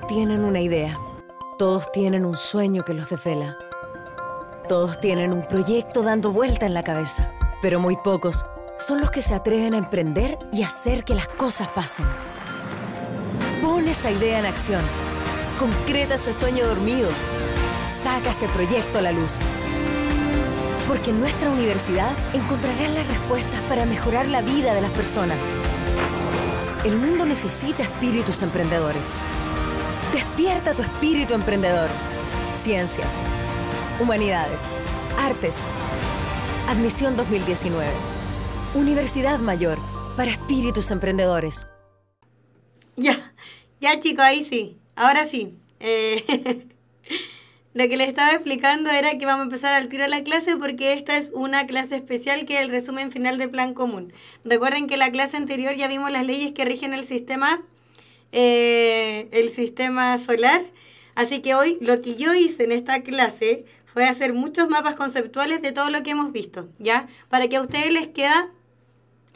Todos tienen una idea. Todos tienen un sueño que los desvela. Todos tienen un proyecto dando vuelta en la cabeza. Pero muy pocos son los que se atreven a emprender y hacer que las cosas pasen. Pon esa idea en acción. Concreta ese sueño dormido. Saca ese proyecto a la luz. Porque en nuestra universidad encontrarás las respuestas para mejorar la vida de las personas. El mundo necesita espíritus emprendedores. Despierta tu espíritu emprendedor. Ciencias, Humanidades, Artes. Admisión 2019. Universidad Mayor para espíritus emprendedores. Ya, ya chicos, ahí sí. Ahora sí. Eh, lo que le estaba explicando era que vamos a empezar al tiro la clase porque esta es una clase especial que es el resumen final del plan común. Recuerden que en la clase anterior ya vimos las leyes que rigen el sistema eh, el sistema solar. Así que hoy lo que yo hice en esta clase fue hacer muchos mapas conceptuales de todo lo que hemos visto, ¿ya? Para que a ustedes les queda,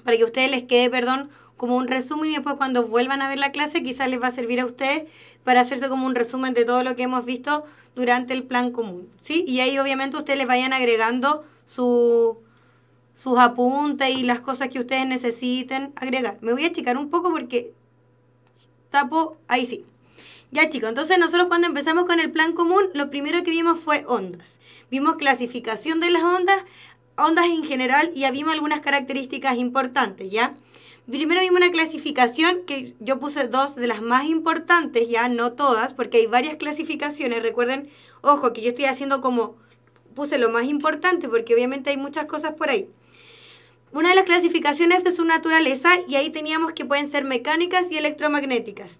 para que a ustedes les quede, perdón, como un resumen y después cuando vuelvan a ver la clase quizás les va a servir a ustedes para hacerse como un resumen de todo lo que hemos visto durante el plan común, ¿sí? Y ahí obviamente ustedes les vayan agregando su, sus apuntes y las cosas que ustedes necesiten agregar. Me voy a achicar un poco porque tapo, ahí sí. Ya chicos, entonces nosotros cuando empezamos con el plan común, lo primero que vimos fue ondas. Vimos clasificación de las ondas, ondas en general y vimos algunas características importantes, ¿ya? Primero vimos una clasificación que yo puse dos de las más importantes, ya no todas, porque hay varias clasificaciones. Recuerden, ojo, que yo estoy haciendo como puse lo más importante porque obviamente hay muchas cosas por ahí. Una de las clasificaciones de su naturaleza, y ahí teníamos que pueden ser mecánicas y electromagnéticas.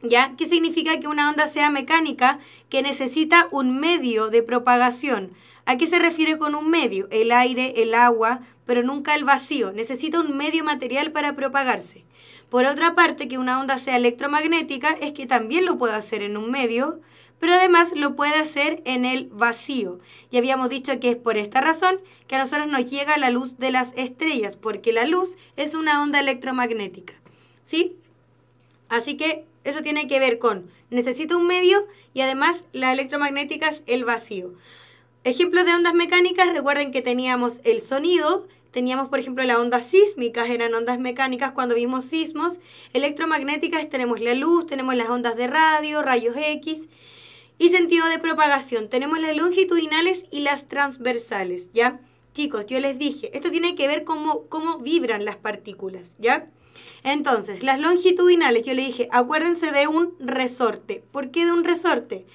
¿Ya? ¿Qué significa que una onda sea mecánica? Que necesita un medio de propagación. ¿A qué se refiere con un medio? El aire, el agua, pero nunca el vacío. Necesita un medio material para propagarse. Por otra parte, que una onda sea electromagnética es que también lo puede hacer en un medio, pero además lo puede hacer en el vacío. Y habíamos dicho que es por esta razón que a nosotros nos llega la luz de las estrellas, porque la luz es una onda electromagnética. ¿Sí? Así que eso tiene que ver con necesito un medio y además la electromagnética es el vacío. Ejemplos de ondas mecánicas, recuerden que teníamos el sonido, teníamos por ejemplo las ondas sísmicas, eran ondas mecánicas cuando vimos sismos, electromagnéticas tenemos la luz, tenemos las ondas de radio, rayos X, y sentido de propagación. Tenemos las longitudinales y las transversales, ¿ya? Chicos, yo les dije, esto tiene que ver cómo, cómo vibran las partículas, ¿ya? Entonces, las longitudinales, yo les dije, acuérdense de un resorte. ¿Por qué de un resorte?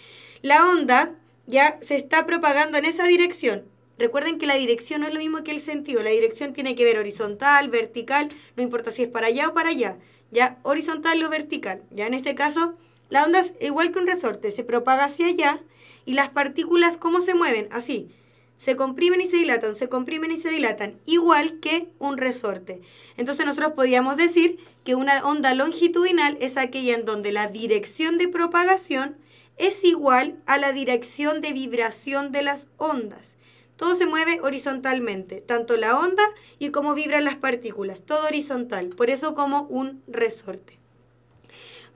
La onda ya se está propagando en esa dirección. Recuerden que la dirección no es lo mismo que el sentido. La dirección tiene que ver horizontal, vertical, no importa si es para allá o para allá. Ya, horizontal o vertical. Ya en este caso, la onda es igual que un resorte, se propaga hacia allá y las partículas, ¿cómo se mueven? Así. Se comprimen y se dilatan, se comprimen y se dilatan, igual que un resorte. Entonces nosotros podíamos decir que una onda longitudinal es aquella en donde la dirección de propagación es igual a la dirección de vibración de las ondas. Todo se mueve horizontalmente, tanto la onda y cómo vibran las partículas, todo horizontal, por eso como un resorte.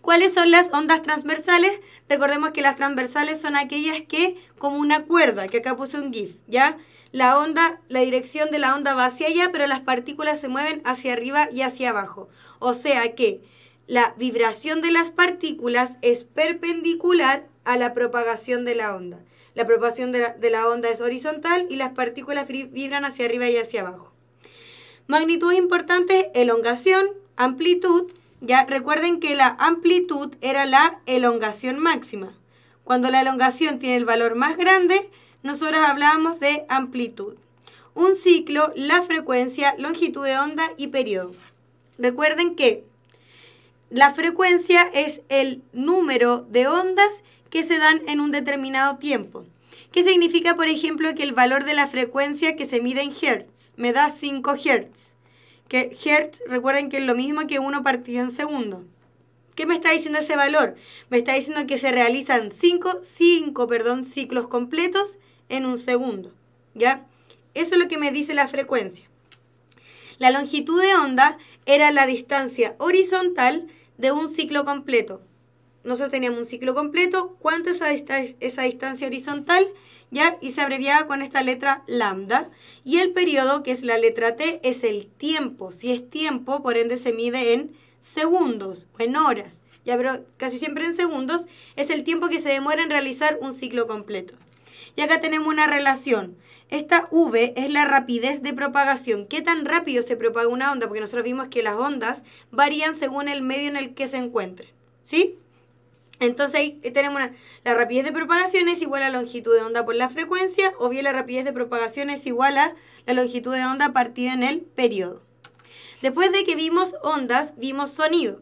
¿Cuáles son las ondas transversales? Recordemos que las transversales son aquellas que, como una cuerda, que acá puse un GIF, ¿ya? La onda, la dirección de la onda va hacia allá, pero las partículas se mueven hacia arriba y hacia abajo. O sea que la vibración de las partículas es perpendicular a la propagación de la onda. La propagación de la, onda es horizontal y las partículas vibran hacia arriba y hacia abajo. Magnitud importante, elongación, amplitud, ya recuerden que la amplitud era la elongación máxima. Cuando la elongación tiene el valor más grande, nosotros hablábamos de amplitud. Un ciclo, la frecuencia, longitud de onda y periodo. Recuerden que la frecuencia es el número de ondas que se dan en un determinado tiempo. ¿Qué significa, por ejemplo, que el valor de la frecuencia que se mide en Hertz me da 5 Hertz? que Hertz, recuerden que es lo mismo que uno partido en segundo. ¿Qué me está diciendo ese valor? Me está diciendo que se realizan 5, perdón, ciclos completos en un segundo, ¿ya? Eso es lo que me dice la frecuencia. La longitud de onda era la distancia horizontal de un ciclo completo. Nosotros teníamos un ciclo completo. ¿Cuánto es esa, esa distancia horizontal? Y se abreviaba con esta letra lambda. Y el periodo, que es la letra T, es el tiempo. Si es tiempo, por ende se mide en segundos o en horas, ya, pero casi siempre en segundos, es el tiempo que se demora en realizar un ciclo completo. Y acá tenemos una relación. Esta V es la rapidez de propagación. ¿Qué tan rápido se propaga una onda? Porque nosotros vimos que las ondas varían según el medio en el que se encuentren. ¿Sí? Entonces ahí tenemos la rapidez de propagación es igual a la longitud de onda por la frecuencia o bien la rapidez de propagación es igual a la longitud de onda partida en el periodo. Después de que vimos ondas, vimos sonido.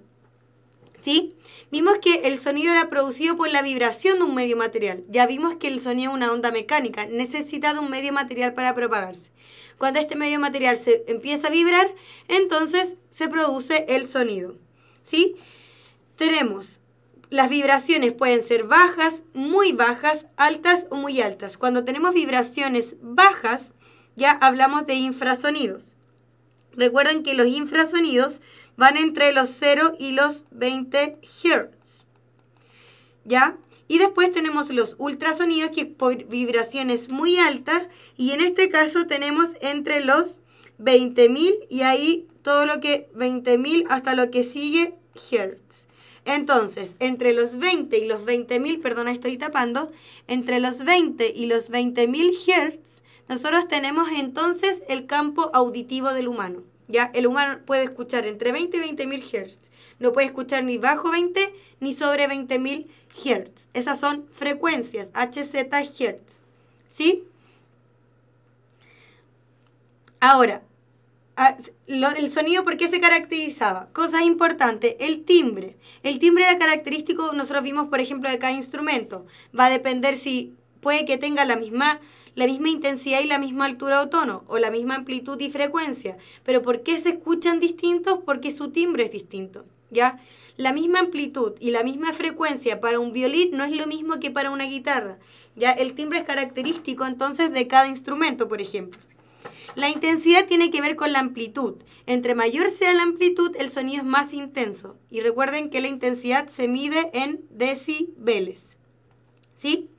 ¿Sí? Vimos que el sonido era producido por la vibración de un medio material. Ya vimos que el sonido es una onda mecánica, necesita de un medio material para propagarse. Cuando este medio material se empieza a vibrar, entonces se produce el sonido. ¿Sí? Tenemos las vibraciones pueden ser bajas, muy bajas, altas o muy altas. Cuando tenemos vibraciones bajas, ya hablamos de infrasonidos. Recuerden que los infrasonidos van entre los 0 y los 20 Hz. ¿Ya? Y después tenemos los ultrasonidos, que por vibraciones muy altas. Y en este caso tenemos entre los 20.000 y ahí todo lo que 20.000 hasta lo que sigue Hz. Entonces, entre los 20 y los 20.000, perdona, estoy tapando, entre los 20 y los 20.000 Hz, nosotros tenemos entonces el campo auditivo del humano. ¿ya? El humano puede escuchar entre 20 y 20.000 Hz. No puede escuchar ni bajo 20 ni sobre 20.000 Hz. Esas son frecuencias, Hz hertz, ¿Sí? Ahora, el sonido, ¿por qué se caracterizaba? cosa importante, el timbre. El timbre era característico, nosotros vimos, por ejemplo, de cada instrumento. Va a depender si puede que tenga la misma, la misma intensidad y la misma altura o tono, o la misma amplitud y frecuencia. Pero ¿por qué se escuchan distintos? Porque su timbre es distinto, ¿ya? La misma amplitud y la misma frecuencia para un violín no es lo mismo que para una guitarra, ¿ya? El timbre es característico entonces de cada instrumento, por ejemplo. La intensidad tiene que ver con la amplitud. Entre mayor sea la amplitud, el sonido es más intenso. Y recuerden que la intensidad se mide en decibeles. ¿Sí?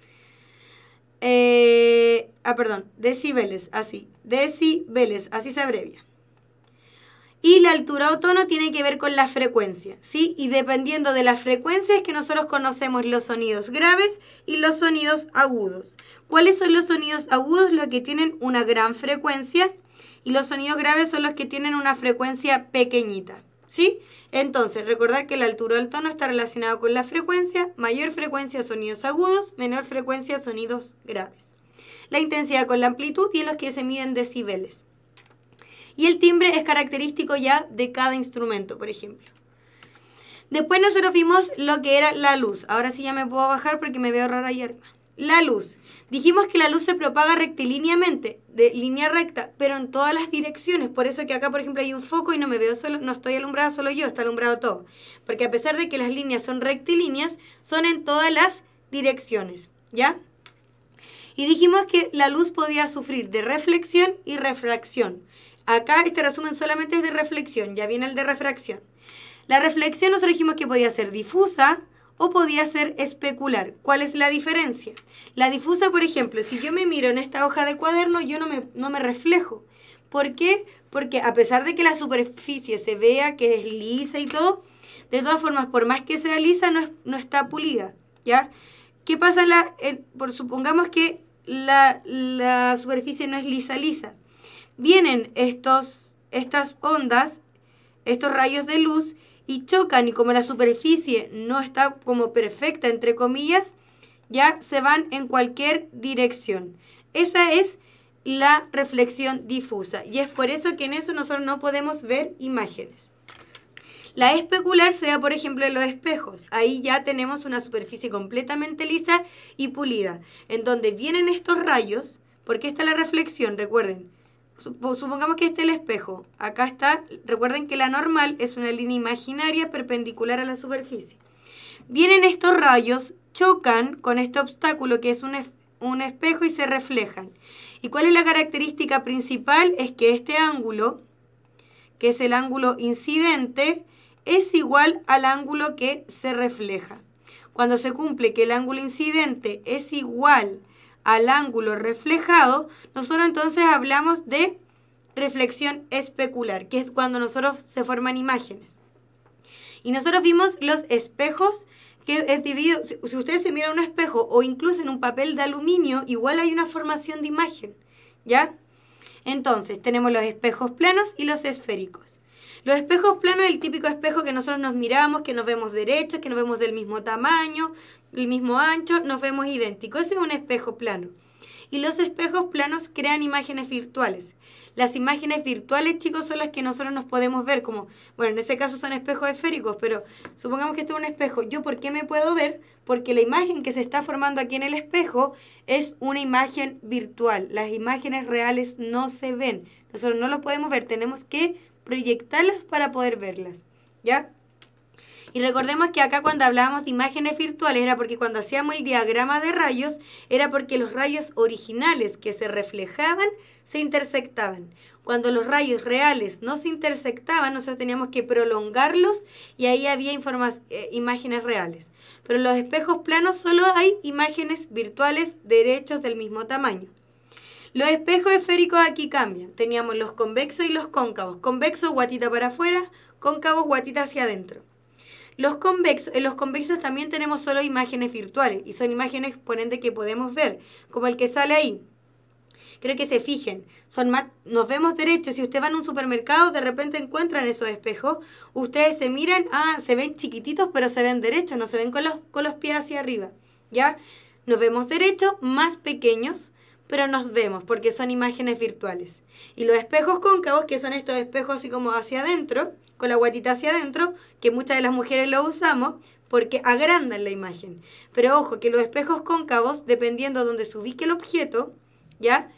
Eh, ah, perdón, decibeles, así. Decibeles, así se abrevia. Y la altura o tono tiene que ver con la frecuencia, ¿sí? Y dependiendo de la frecuencia es que nosotros conocemos los sonidos graves y los sonidos agudos. ¿Cuáles son los sonidos agudos? Los que tienen una gran frecuencia y los sonidos graves son los que tienen una frecuencia pequeñita, ¿sí? Entonces, recordar que la altura o tono está relacionado con la frecuencia, mayor frecuencia sonidos agudos, menor frecuencia sonidos graves. La intensidad con la amplitud y en los que se miden decibeles y el timbre es característico ya de cada instrumento, por ejemplo. Después nosotros vimos lo que era la luz. Ahora sí ya me puedo bajar porque me veo rara ayer. La luz. Dijimos que la luz se propaga rectilíneamente, de línea recta, pero en todas las direcciones. Por eso que acá, por ejemplo, hay un foco y no me veo solo, no estoy alumbrada solo yo, está alumbrado todo. Porque a pesar de que las líneas son rectilíneas, son en todas las direcciones. ¿Ya? Y dijimos que la luz podía sufrir de reflexión y refracción. Acá este resumen solamente es de reflexión, ya viene el de refracción. La reflexión nosotros dijimos que podía ser difusa o podía ser especular. ¿Cuál es la diferencia? La difusa, por ejemplo, si yo me miro en esta hoja de cuaderno, yo no me, reflejo. ¿Por qué? Porque a pesar de que la superficie se vea que es lisa y todo, de todas formas, por más que sea lisa, no, está pulida. ¿Ya? ¿Qué pasa? la, por, supongamos que la, superficie no es lisa lisa. Vienen estas ondas, estos rayos de luz, y chocan y como la superficie no está como perfecta, entre comillas, ya se van en cualquier dirección. Esa es la reflexión difusa y es por eso que en eso nosotros no podemos ver imágenes. La especular se da, por ejemplo, en los espejos. Ahí ya tenemos una superficie completamente lisa y pulida, en donde vienen estos rayos, porque esta es la reflexión, recuerden. Supongamos que este es el espejo. Acá está, recuerden que la normal es una línea imaginaria perpendicular a la superficie. Vienen estos rayos, chocan con este obstáculo que es un, un espejo y se reflejan. ¿Y cuál es la característica principal? Es que este ángulo, que es el ángulo incidente, es igual al ángulo que se refleja. Cuando se cumple que el ángulo incidente es igual al ángulo reflejado, nosotros entonces hablamos de reflexión especular, que es cuando nosotros se forman imágenes. Y nosotros vimos los espejos que es dividido, si ustedes se miran un espejo o incluso en un papel de aluminio, igual hay una formación de imagen, ¿ya? Entonces, tenemos los espejos planos y los esféricos. Los espejos planos es el típico espejo que nosotros nos miramos, que nos vemos derechos, que nos vemos del mismo tamaño, el mismo ancho, nos vemos idénticos. Ese es un espejo plano. Y los espejos planos crean imágenes virtuales. Las imágenes virtuales, chicos, son las que nosotros nos podemos ver, como, bueno, en ese caso son espejos esféricos, pero supongamos que esto es un espejo. ¿Yo por qué me puedo ver? Porque la imagen que se está formando aquí en el espejo es una imagen virtual. Las imágenes reales no se ven. Nosotros no los podemos ver, tenemos que proyectarlas para poder verlas, ¿ya? Y recordemos que acá cuando hablábamos de imágenes virtuales era porque cuando hacíamos el diagrama de rayos era porque los rayos originales que se reflejaban se intersectaban. Cuando los rayos reales no se intersectaban, nosotros teníamos que prolongarlos y ahí había eh, imágenes reales. Pero en los espejos planos solo hay imágenes virtuales derechos del mismo tamaño. Los espejos esféricos aquí cambian. Teníamos los convexos y los cóncavos. Convexo, guatita para afuera, cóncavos, guatita hacia adentro. Los convexos, en los convexos también tenemos solo imágenes virtuales y son imágenes, exponentes que podemos ver, como el que sale ahí. Creo que se fijen, son más, nos vemos derechos. Si usted va a un supermercado, de repente encuentran esos espejos, ustedes se miran, ah, se ven chiquititos, pero se ven derechos, no se ven con los, con los pies hacia arriba. ¿Ya? Nos vemos derechos, más pequeños, pero nos vemos porque son imágenes virtuales. Y los espejos cóncavos, que son estos espejos así como hacia adentro, con la guatita hacia adentro, que muchas de las mujeres lo usamos porque agrandan la imagen. Pero ojo, que los espejos cóncavos, dependiendo de donde se ubique el objeto, ¿ya?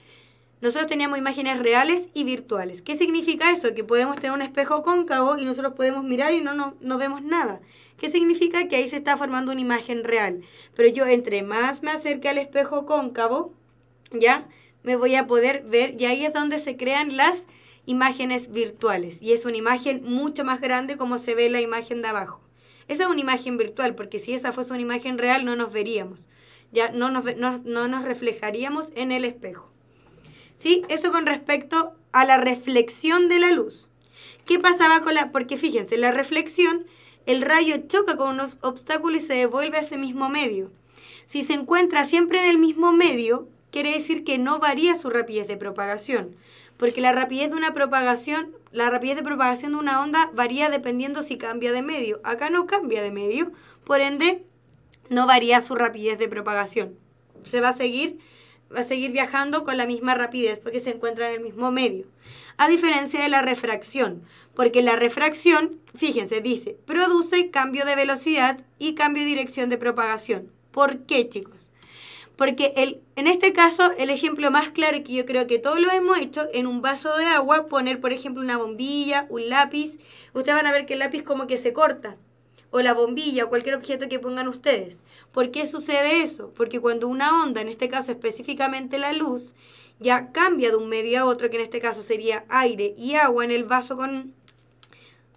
Nosotros teníamos imágenes reales y virtuales. ¿Qué significa eso? Que podemos tener un espejo cóncavo y nosotros podemos mirar y no, no, no vemos nada. ¿Qué significa? Que ahí se está formando una imagen real. Pero yo entre más me acerque al espejo cóncavo, ¿ya? Me voy a poder ver y ahí es donde se crean las imágenes virtuales y es una imagen mucho más grande como se ve la imagen de abajo. Esa es una imagen virtual porque si esa fuese una imagen real no nos veríamos, ya no nos, no, nos reflejaríamos en el espejo. ¿Sí? Eso con respecto a la reflexión de la luz. ¿Qué pasaba con la...? Porque fíjense, la reflexión, el rayo choca con unos obstáculos y se devuelve a ese mismo medio. Si se encuentra siempre en el mismo medio, quiere decir que no varía su rapidez de propagación, porque la rapidez de una propagación, la rapidez de propagación de una onda varía dependiendo si cambia de medio. Acá no cambia de medio, por ende no varía su rapidez de propagación. Se va a seguir va a seguir viajando con la misma rapidez porque se encuentra en el mismo medio. A diferencia de la refracción, porque la refracción, fíjense, dice, produce cambio de velocidad y cambio de dirección de propagación. ¿Por qué, chicos? Porque el, en este caso, el ejemplo más claro que yo creo que todos lo hemos hecho, en un vaso de agua, poner, por ejemplo, una bombilla, un lápiz. Ustedes van a ver que el lápiz como que se corta. O la bombilla, o cualquier objeto que pongan ustedes. ¿Por qué sucede eso? Porque cuando una onda, en este caso específicamente la luz, ya cambia de un medio a otro, que en este caso sería aire y agua en el vaso con...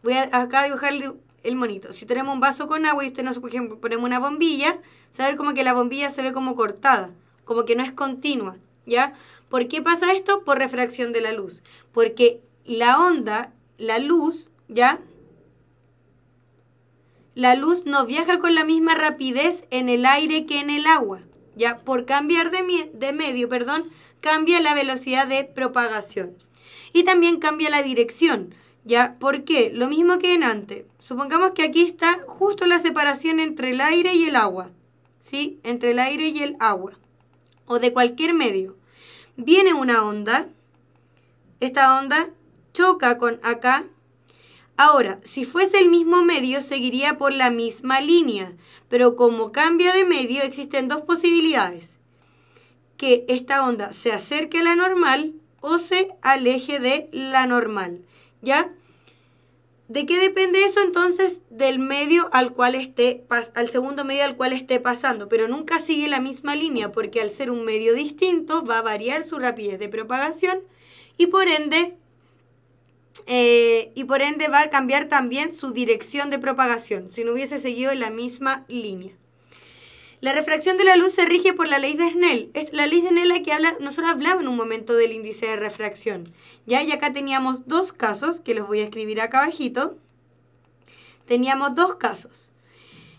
Voy a acá dibujarle el monito. Si tenemos un vaso con agua y usted nos por ejemplo, ponemos una bombilla, saber como que la bombilla se ve como cortada, como que no es continua, ¿ya? ¿Por qué pasa esto? Por refracción de la luz. Porque la onda, la luz, ¿ya? La luz no viaja con la misma rapidez en el aire que en el agua, ¿ya? Por cambiar de, de medio, perdón, cambia la velocidad de propagación. Y también cambia la dirección. ¿Ya? ¿Por qué? Lo mismo que en antes. Supongamos que aquí está justo la separación entre el aire y el agua. ¿Sí? Entre el aire y el agua. O de cualquier medio. Viene una onda. Esta onda choca con acá. Ahora, si fuese el mismo medio, seguiría por la misma línea. Pero como cambia de medio, existen dos posibilidades. Que esta onda se acerque a la normal o se aleje de la normal. ¿ya? ¿De qué depende eso entonces? Del medio al cual esté, al segundo medio al cual esté pasando, pero nunca sigue la misma línea porque al ser un medio distinto va a variar su rapidez de propagación y por ende, eh, y por ende va a cambiar también su dirección de propagación si no hubiese seguido la misma línea. La refracción de la luz se rige por la ley de Snell. Es la ley de Snell la que habla, nosotros hablamos en un momento del índice de refracción. ¿ya? Y acá teníamos dos casos, que los voy a escribir acá abajito. Teníamos dos casos.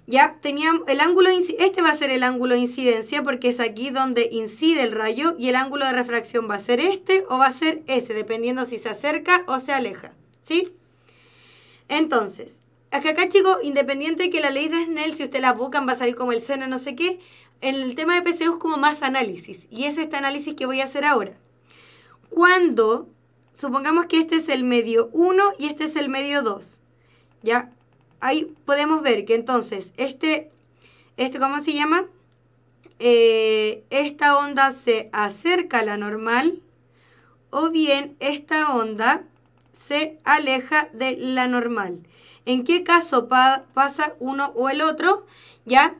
Ya teníamos el ángulo, este va a ser el ángulo de incidencia porque es aquí donde incide el rayo y el ángulo de refracción va a ser este o va a ser ese, dependiendo si se acerca o se aleja, ¿sí? Entonces, acá, acá chicos, independiente que la ley de Snell, si usted la buscan va a salir como el seno, no sé qué, el tema de PCU es como más análisis y es este análisis que voy a hacer ahora. Cuando supongamos que este es el medio 1 y este es el medio 2. ¿Ya? Ahí podemos ver que entonces este, este ¿cómo se llama? Eh, esta onda se acerca a la normal o bien esta onda se aleja de la normal. ¿En qué caso pasa uno o el otro? ¿Ya?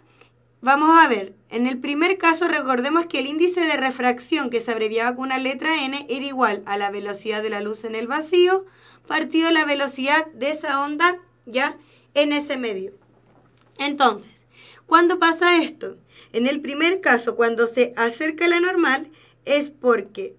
Vamos a ver, en el primer caso recordemos que el índice de refracción que se abreviaba con una letra n era igual a la velocidad de la luz en el vacío partido la velocidad de esa onda ya en ese medio. Entonces, ¿cuándo pasa esto? En el primer caso, cuando se acerca la normal, es porque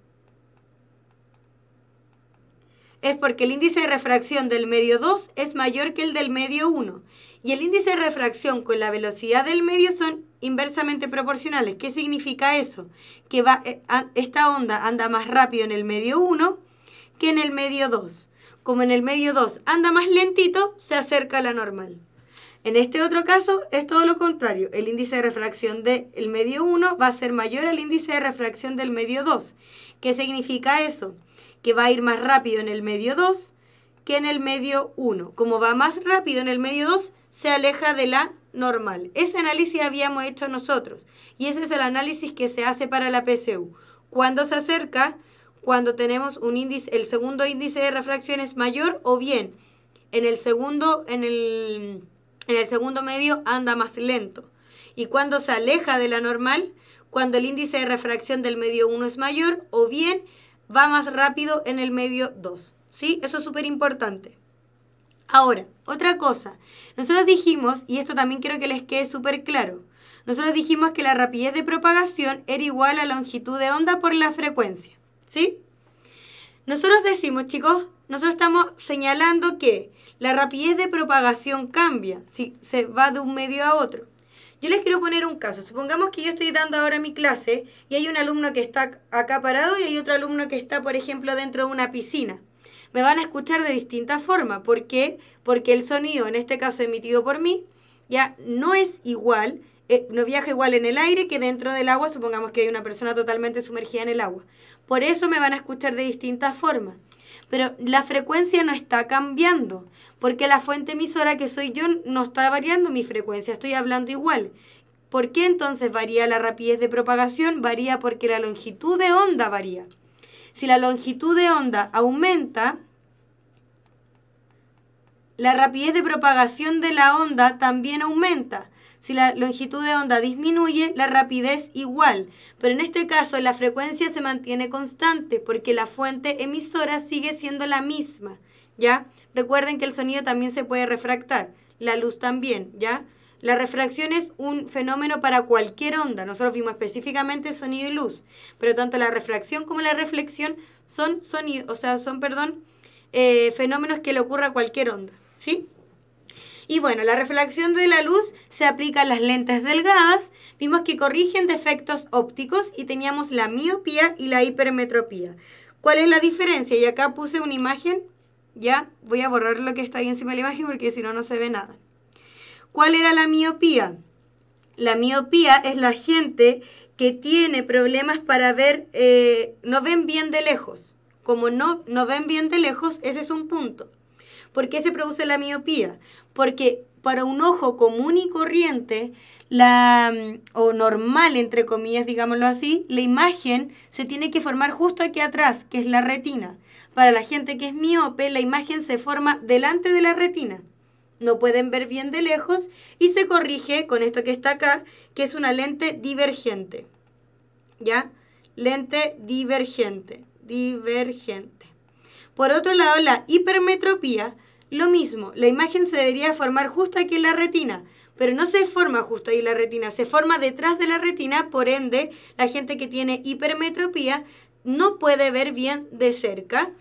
es porque el índice de refracción del medio 2 es mayor que el del medio 1 y el índice de refracción con la velocidad del medio son inversamente proporcionales. ¿Qué significa eso? Que va, eh, esta onda anda más rápido en el medio 1 que en el medio 2. Como en el medio 2 anda más lentito, se acerca a la normal. En este otro caso es todo lo contrario. El índice de refracción del medio 1 va a ser mayor al índice de refracción del medio 2. ¿Qué significa eso? Que va a ir más rápido en el medio 2 que en el medio 1. Como va más rápido en el medio 2, se aleja de la normal. Ese análisis habíamos hecho nosotros y ese es el análisis que se hace para la PCU. Cuando se acerca, cuando tenemos un índice, el segundo índice de refracción es mayor o bien en el segundo, en el, en el segundo medio anda más lento. Y cuando se aleja de la normal, cuando el índice de refracción del medio 1 es mayor o bien va más rápido en el medio 2. ¿Sí? Eso es súper importante. Ahora, otra cosa. Nosotros dijimos, y esto también quiero que les quede súper claro, nosotros dijimos que la rapidez de propagación era igual a longitud de onda por la frecuencia. ¿Sí? Nosotros decimos, chicos, nosotros estamos señalando que la rapidez de propagación cambia, si se va de un medio a otro. Yo les quiero poner un caso. Supongamos que yo estoy dando ahora mi clase y hay un alumno que está acá parado y hay otro alumno que está, por ejemplo, dentro de una piscina me van a escuchar de distinta forma. ¿Por qué? Porque el sonido, en este caso emitido por mí, ya no es igual, eh, no viaja igual en el aire que dentro del agua, supongamos que hay una persona totalmente sumergida en el agua. Por eso me van a escuchar de distinta forma. Pero la frecuencia no está cambiando, porque la fuente emisora que soy yo no está variando mi frecuencia, estoy hablando igual. ¿Por qué entonces varía la rapidez de propagación? Varía porque la longitud de onda varía. Si la longitud de onda aumenta, la rapidez de propagación de la onda también aumenta. Si la longitud de onda disminuye, la rapidez igual, pero en este caso la frecuencia se mantiene constante porque la fuente emisora sigue siendo la misma, ¿ya? Recuerden que el sonido también se puede refractar, la luz también, ¿ya? La refracción es un fenómeno para cualquier onda. Nosotros vimos específicamente sonido y luz, pero tanto la refracción como la reflexión son sonido, o sea, son, perdón, eh, fenómenos que le ocurra a cualquier onda, ¿sí? Y bueno, la refracción de la luz se aplica a las lentes delgadas. Vimos que corrigen defectos ópticos y teníamos la miopía y la hipermetropía. ¿Cuál es la diferencia? Y acá puse una imagen, ya voy a borrar lo que está ahí encima de la imagen porque si no, no se ve nada. ¿Cuál era la miopía? La miopía es la gente que tiene problemas para ver, eh, no ven bien de lejos. Como no, no ven bien de lejos, ese es un punto. ¿Por qué se produce la miopía? Porque para un ojo común y corriente, la, mm, o normal, entre comillas, digámoslo así, la imagen se tiene que formar justo aquí atrás, que es la retina. Para la gente que es miope, la imagen se forma delante de la retina no pueden ver bien de lejos y se corrige con esto que está acá, que es una lente divergente. ¿Ya? Lente divergente, divergente. Por otro lado, la hipermetropía, lo mismo, la imagen se debería formar justo aquí en la retina, pero no se forma justo ahí en la retina, se forma detrás de la retina, por ende, la gente que tiene hipermetropía no puede ver bien de cerca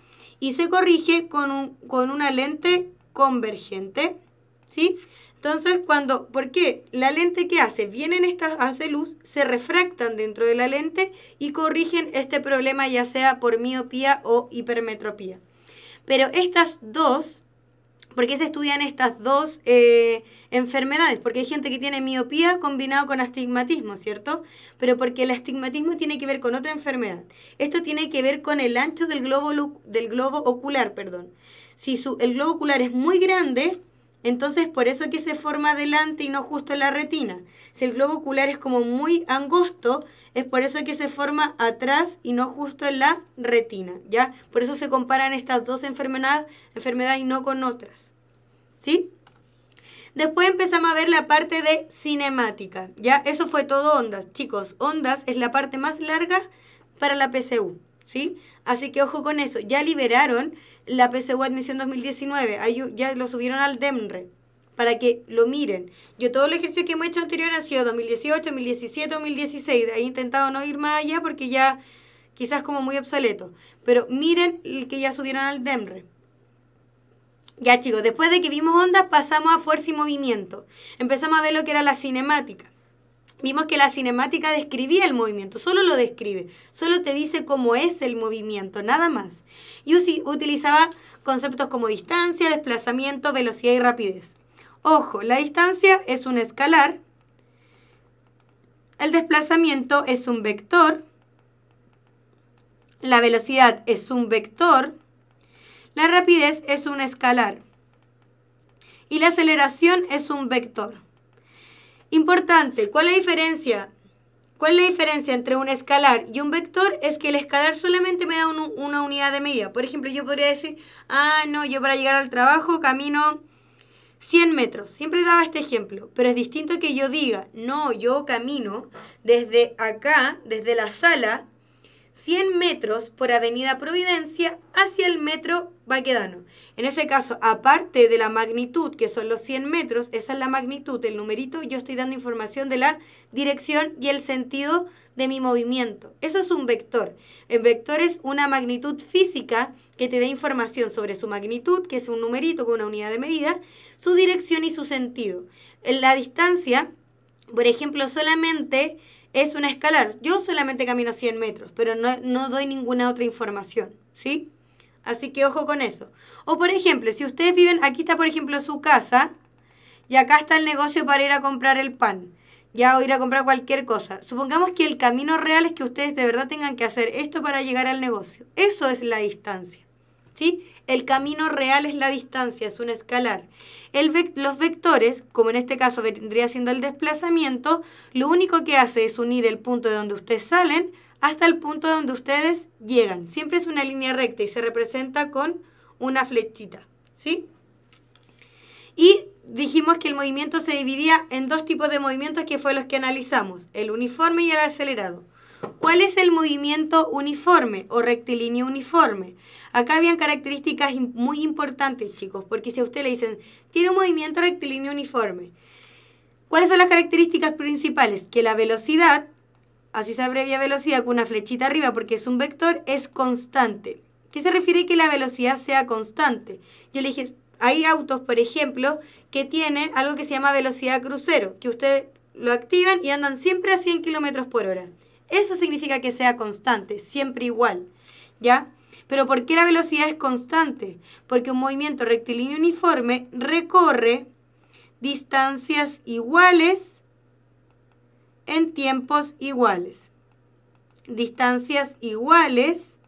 y se corrige con, con una lente convergente, ¿sí? Entonces, cuando, ¿por qué? La lente que hace, vienen estas haz de luz, se refractan dentro de la lente y corrigen este problema ya sea por miopía o hipermetropía. Pero estas dos, ¿por qué se estudian estas dos eh, enfermedades? Porque hay gente que tiene miopía combinado con astigmatismo, ¿cierto? Pero porque el astigmatismo tiene que ver con otra enfermedad. Esto tiene que ver con el ancho del globo, del globo ocular, perdón si el globo ocular es muy grande, entonces por eso que se forma adelante y no justo en la retina. Si el globo ocular es como muy angosto, es por eso que se forma atrás y no justo en la retina, ¿ya? Por eso se comparan estas dos enfermedades, enfermedades y no con otras, ¿sí? Después empezamos a ver la parte de cinemática, ¿ya? Eso fue todo ondas, chicos. Ondas es la parte más larga para la PCU. ¿sí? Así que ojo con eso. Ya liberaron la PSU Admisión 2019, ya lo subieron al DEMRE para que lo miren. Yo todo el ejercicio que hemos hecho anterior ha sido 2018, 2017, 2016. He intentado no ir más allá porque ya quizás como muy obsoleto. Pero miren el que ya subieron al DEMRE. Ya chicos, después de que vimos ondas pasamos a fuerza y movimiento. Empezamos a ver lo que era la cinemática. Vimos que la cinemática describía el movimiento, solo lo describe, solo te dice cómo es el movimiento, nada más. Y utilizaba conceptos como distancia, desplazamiento, velocidad y rapidez. Ojo, la distancia es un escalar, el desplazamiento es un vector, la velocidad es un vector, la rapidez es un escalar y la aceleración es un vector. Importante, ¿cuál es la diferencia? ¿Cuál es la diferencia entre un escalar y un vector? Es que el escalar solamente me da una unidad de medida. Por ejemplo, yo podría decir, ah, no, yo para llegar al trabajo camino 100 metros. Siempre daba este ejemplo, pero es distinto que yo diga, no, yo camino desde acá, desde la sala, 100 metros por Avenida Providencia hacia el metro Baquedano. En ese caso, aparte de la magnitud, que son los 100 metros, esa es la magnitud, el numerito, yo estoy dando información de la dirección y el sentido de mi movimiento. Eso es un vector. El vector es una magnitud física que te da información sobre su magnitud, que es un numerito con una unidad de medida, su dirección y su sentido. En la distancia, por ejemplo, solamente es una escalar. Yo solamente camino 100 metros, pero no, no doy ninguna otra información, ¿sí? Así que ojo con eso. O por ejemplo, si ustedes viven, aquí está por ejemplo su casa y acá está el negocio para ir a comprar el pan, ya o ir a comprar cualquier cosa. Supongamos que el camino real es que ustedes de verdad tengan que hacer esto para llegar al negocio. Eso es la distancia. ¿Sí? El camino real es la distancia, es un escalar. los vectores, como en este caso vendría siendo el desplazamiento, lo único que hace es unir el punto de donde ustedes salen hasta el punto donde ustedes llegan. Siempre es una línea recta y se representa con una flechita, ¿sí? Y dijimos que el movimiento se dividía en dos tipos de movimientos que fue los que analizamos, el uniforme y el acelerado. ¿Cuál es el movimiento uniforme o rectilíneo uniforme? Acá habían características muy importantes, chicos, porque si a usted le dicen, tiene un movimiento rectilíneo uniforme, ¿cuáles son las características principales? Que la velocidad así se abrevia velocidad con una flechita arriba porque es un vector, es constante. ¿Qué se refiere que la velocidad sea constante? Yo le dije, hay autos, por ejemplo, que tienen algo que se llama velocidad crucero, que usted lo activan y andan siempre a 100 kilómetros por hora. Eso significa que sea constante, siempre igual, ¿ya? Pero ¿por qué la velocidad es constante? Porque un movimiento rectilíneo uniforme recorre distancias iguales en tiempos iguales. Distancias iguales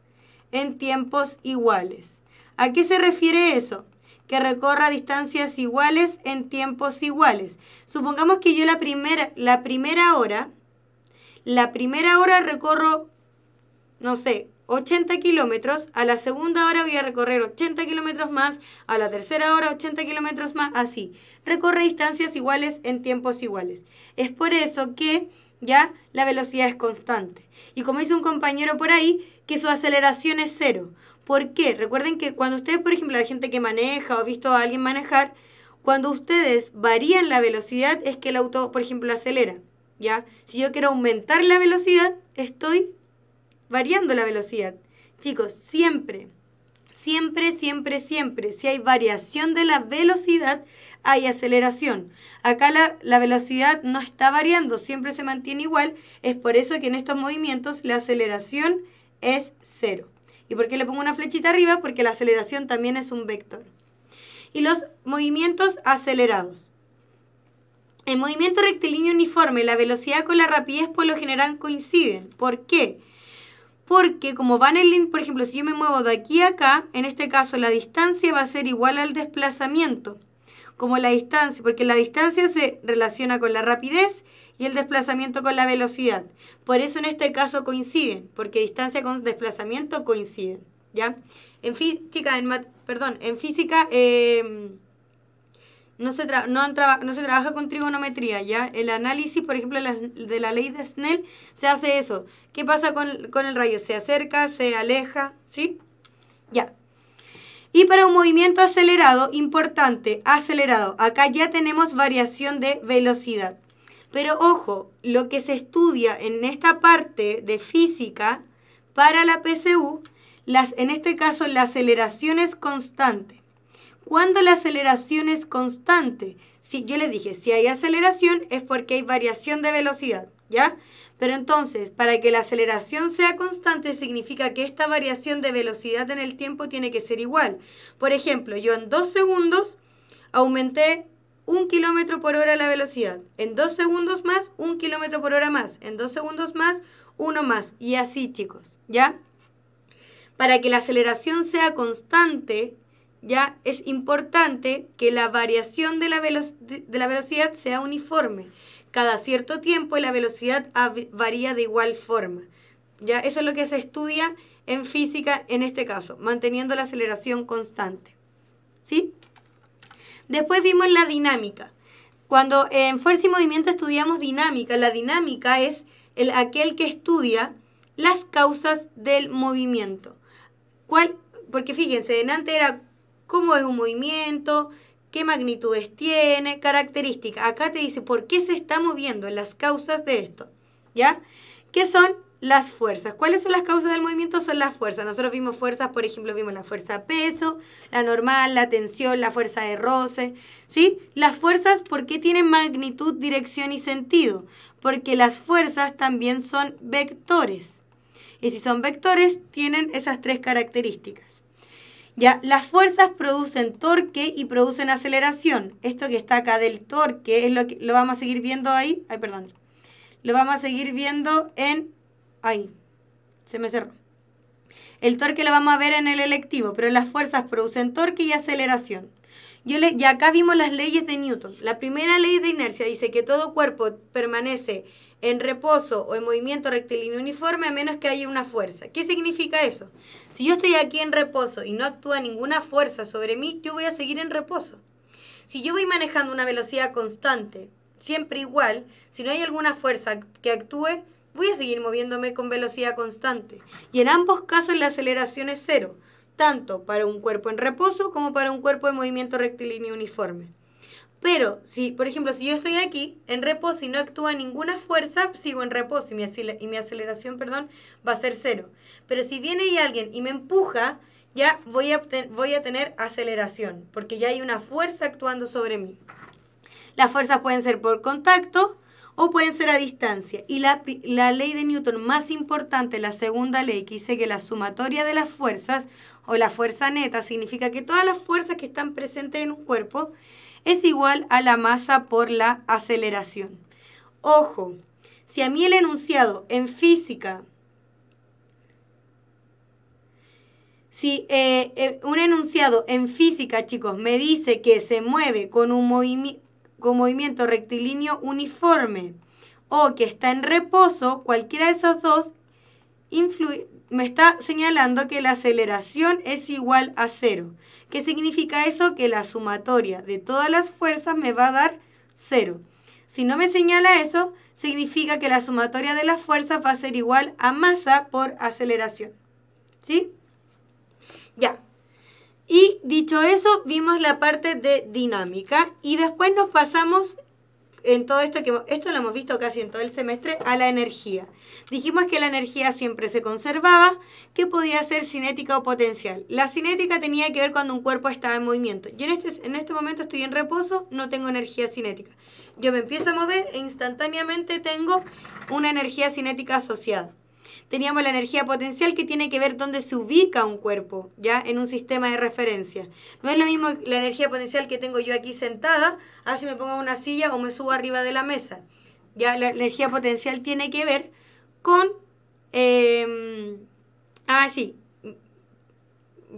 en tiempos iguales. ¿A qué se refiere eso? Que recorra distancias iguales en tiempos iguales. Supongamos que yo la primera, la primera hora, la primera hora recorro, no sé, 80 kilómetros, a la segunda hora voy a recorrer 80 kilómetros más, a la tercera hora 80 kilómetros más, así. Recorre distancias iguales en tiempos iguales. Es por eso que ya la velocidad es constante. Y como dice un compañero por ahí, que su aceleración es cero. ¿Por qué? Recuerden que cuando ustedes, por ejemplo, la gente que maneja o ha visto a alguien manejar, cuando ustedes varían la velocidad es que el auto, por ejemplo, acelera. ¿Ya? Si yo quiero aumentar la velocidad, estoy variando la velocidad. Chicos, siempre, siempre, siempre, siempre, si hay variación de la velocidad, hay aceleración. Acá la, velocidad no está variando, siempre se mantiene igual. Es por eso que en estos movimientos la aceleración es cero. ¿Y por qué le pongo una flechita arriba? Porque la aceleración también es un vector. Y los movimientos acelerados. El movimiento rectilíneo uniforme, la velocidad con la rapidez por lo general coinciden. ¿Por qué? porque como van el link, por ejemplo, si yo me muevo de aquí a acá, en este caso la distancia va a ser igual al desplazamiento, como la distancia, porque la distancia se relaciona con la rapidez y el desplazamiento con la velocidad. Por eso en este caso coinciden, porque distancia con desplazamiento coinciden, ¿ya? En física, en perdón, en física... Em, no se, se trabaja con trigonometría, ¿ya? El análisis, por ejemplo, de la ley de Snell, se hace eso. ¿Qué pasa con, el rayo? Se acerca, se aleja, ¿sí? Ya. Y para un movimiento acelerado, importante, acelerado, acá ya tenemos variación de velocidad. Pero ojo, lo que se estudia en esta parte de física para la PCU, las, en este caso la aceleración es constante cuando la aceleración es constante. Si, yo les dije, si hay aceleración es porque hay variación de velocidad, ¿ya? Pero entonces, para que la aceleración sea constante significa que esta variación de velocidad en el tiempo tiene que ser igual. Por ejemplo, yo en dos segundos aumenté un kilómetro por hora la velocidad. En dos segundos más, un kilómetro por hora más. En dos segundos más, uno más. Y así, chicos, ¿ya? Para que la aceleración sea constante, ya es importante que la variación de la, de la velocidad sea uniforme. Cada cierto tiempo la velocidad varía de igual forma. ¿ya? Eso es lo que se estudia en física en este caso, manteniendo la aceleración constante. ¿Sí? Después vimos la dinámica. Cuando en fuerza y movimiento estudiamos dinámica, la dinámica es el, aquel que estudia las causas del movimiento. ¿Cuál? Porque fíjense, en era cómo es un movimiento, qué magnitudes tiene, características. Acá te dice por qué se está moviendo, las causas de esto, ¿ya? ¿Qué son las fuerzas? ¿Cuáles son las causas del movimiento? Son las fuerzas. Nosotros vimos fuerzas, por ejemplo, vimos la fuerza peso, la normal, la tensión, la fuerza de roce, ¿sí? Las fuerzas, ¿por qué tienen magnitud, dirección y sentido? Porque las fuerzas también son vectores. Y si son vectores, tienen esas tres características. ¿ya? Las fuerzas producen torque y producen aceleración. Esto que está acá del torque es lo que lo vamos a seguir viendo ahí. Ay, perdón. Lo vamos a seguir viendo en... Ahí, se me cerró. El torque lo vamos a ver en el electivo, pero las fuerzas producen torque y aceleración. Yo le, y acá vimos las leyes de Newton. La primera ley de inercia dice que todo cuerpo permanece en reposo o en movimiento rectilíneo uniforme a menos que haya una fuerza. ¿Qué significa eso? Si yo estoy aquí en reposo y no actúa ninguna fuerza sobre mí, yo voy a seguir en reposo. Si yo voy manejando una velocidad constante, siempre igual, si no hay alguna fuerza que actúe, voy a seguir moviéndome con velocidad constante. Y en ambos casos la aceleración es cero, tanto para un cuerpo en reposo como para un cuerpo en movimiento rectilíneo uniforme. Pero, si, por ejemplo, si yo estoy aquí en reposo y no actúa ninguna fuerza, sigo en reposo y mi, y mi aceleración perdón, va a ser cero. Pero si viene ahí alguien y me empuja, ya voy a, voy a tener aceleración, porque ya hay una fuerza actuando sobre mí. Las fuerzas pueden ser por contacto o pueden ser a distancia. Y la, la ley de Newton más importante, la segunda ley, que dice que la sumatoria de las fuerzas o la fuerza neta significa que todas las fuerzas que están presentes en un cuerpo es igual a la masa por la aceleración. Ojo, si a mí el enunciado en física, si eh, eh, un enunciado en física, chicos, me dice que se mueve con un con movimiento rectilíneo uniforme o que está en reposo, cualquiera de esas dos influye me está señalando que la aceleración es igual a cero. ¿Qué significa eso? Que la sumatoria de todas las fuerzas me va a dar cero. Si no me señala eso, significa que la sumatoria de las fuerzas va a ser igual a masa por aceleración. ¿Sí? Ya. Y dicho eso, vimos la parte de dinámica y después nos pasamos en todo esto que esto lo hemos visto casi en todo el semestre, a la energía. Dijimos que la energía siempre se conservaba, que podía ser cinética o potencial. La cinética tenía que ver cuando un cuerpo estaba en movimiento. Yo en este, en este momento estoy en reposo, no tengo energía cinética. Yo me empiezo a mover e instantáneamente tengo una energía cinética asociada teníamos la energía potencial que tiene que ver dónde se ubica un cuerpo, ¿ya? En un sistema de referencia. No es lo mismo la energía potencial que tengo yo aquí sentada, así me pongo en una silla o me subo arriba de la mesa. ¿Ya? La energía potencial tiene que ver con... Em, ah, sí.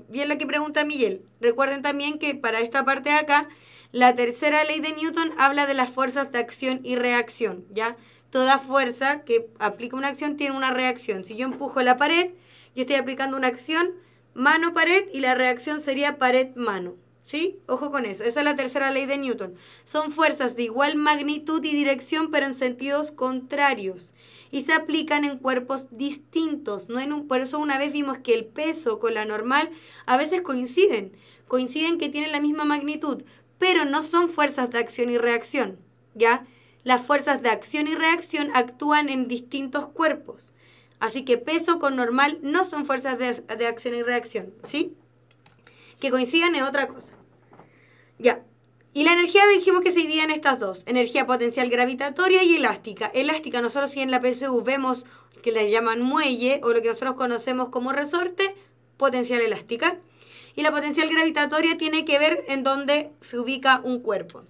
Bien lo que pregunta Miguel. Recuerden también que para esta parte de acá, la tercera ley de Newton habla de las fuerzas de acción y reacción, ¿ya? toda fuerza que aplica una acción tiene una reacción. Si yo empujo la pared, yo estoy aplicando una acción mano-pared y la reacción sería pared-mano. ¿Sí? Ojo con eso. Esa es la tercera ley de Newton. Son fuerzas de igual magnitud y dirección, pero en sentidos contrarios. Y se aplican en cuerpos distintos. No en un, por eso una vez vimos que el peso con la normal a veces coinciden. Coinciden que tienen la misma magnitud, pero no son fuerzas de acción y reacción. ¿Ya? las fuerzas de acción y reacción actúan en distintos cuerpos. Así que peso con normal no son fuerzas de, acción y reacción, ¿sí? Que coincidan en otra cosa. Ya. Y la energía dijimos que se dividía en estas dos, energía potencial gravitatoria y elástica. Elástica, nosotros si en la PSU vemos que la llaman muelle o lo que nosotros conocemos como resorte, potencial elástica. Y la potencial gravitatoria tiene que ver en dónde se ubica un cuerpo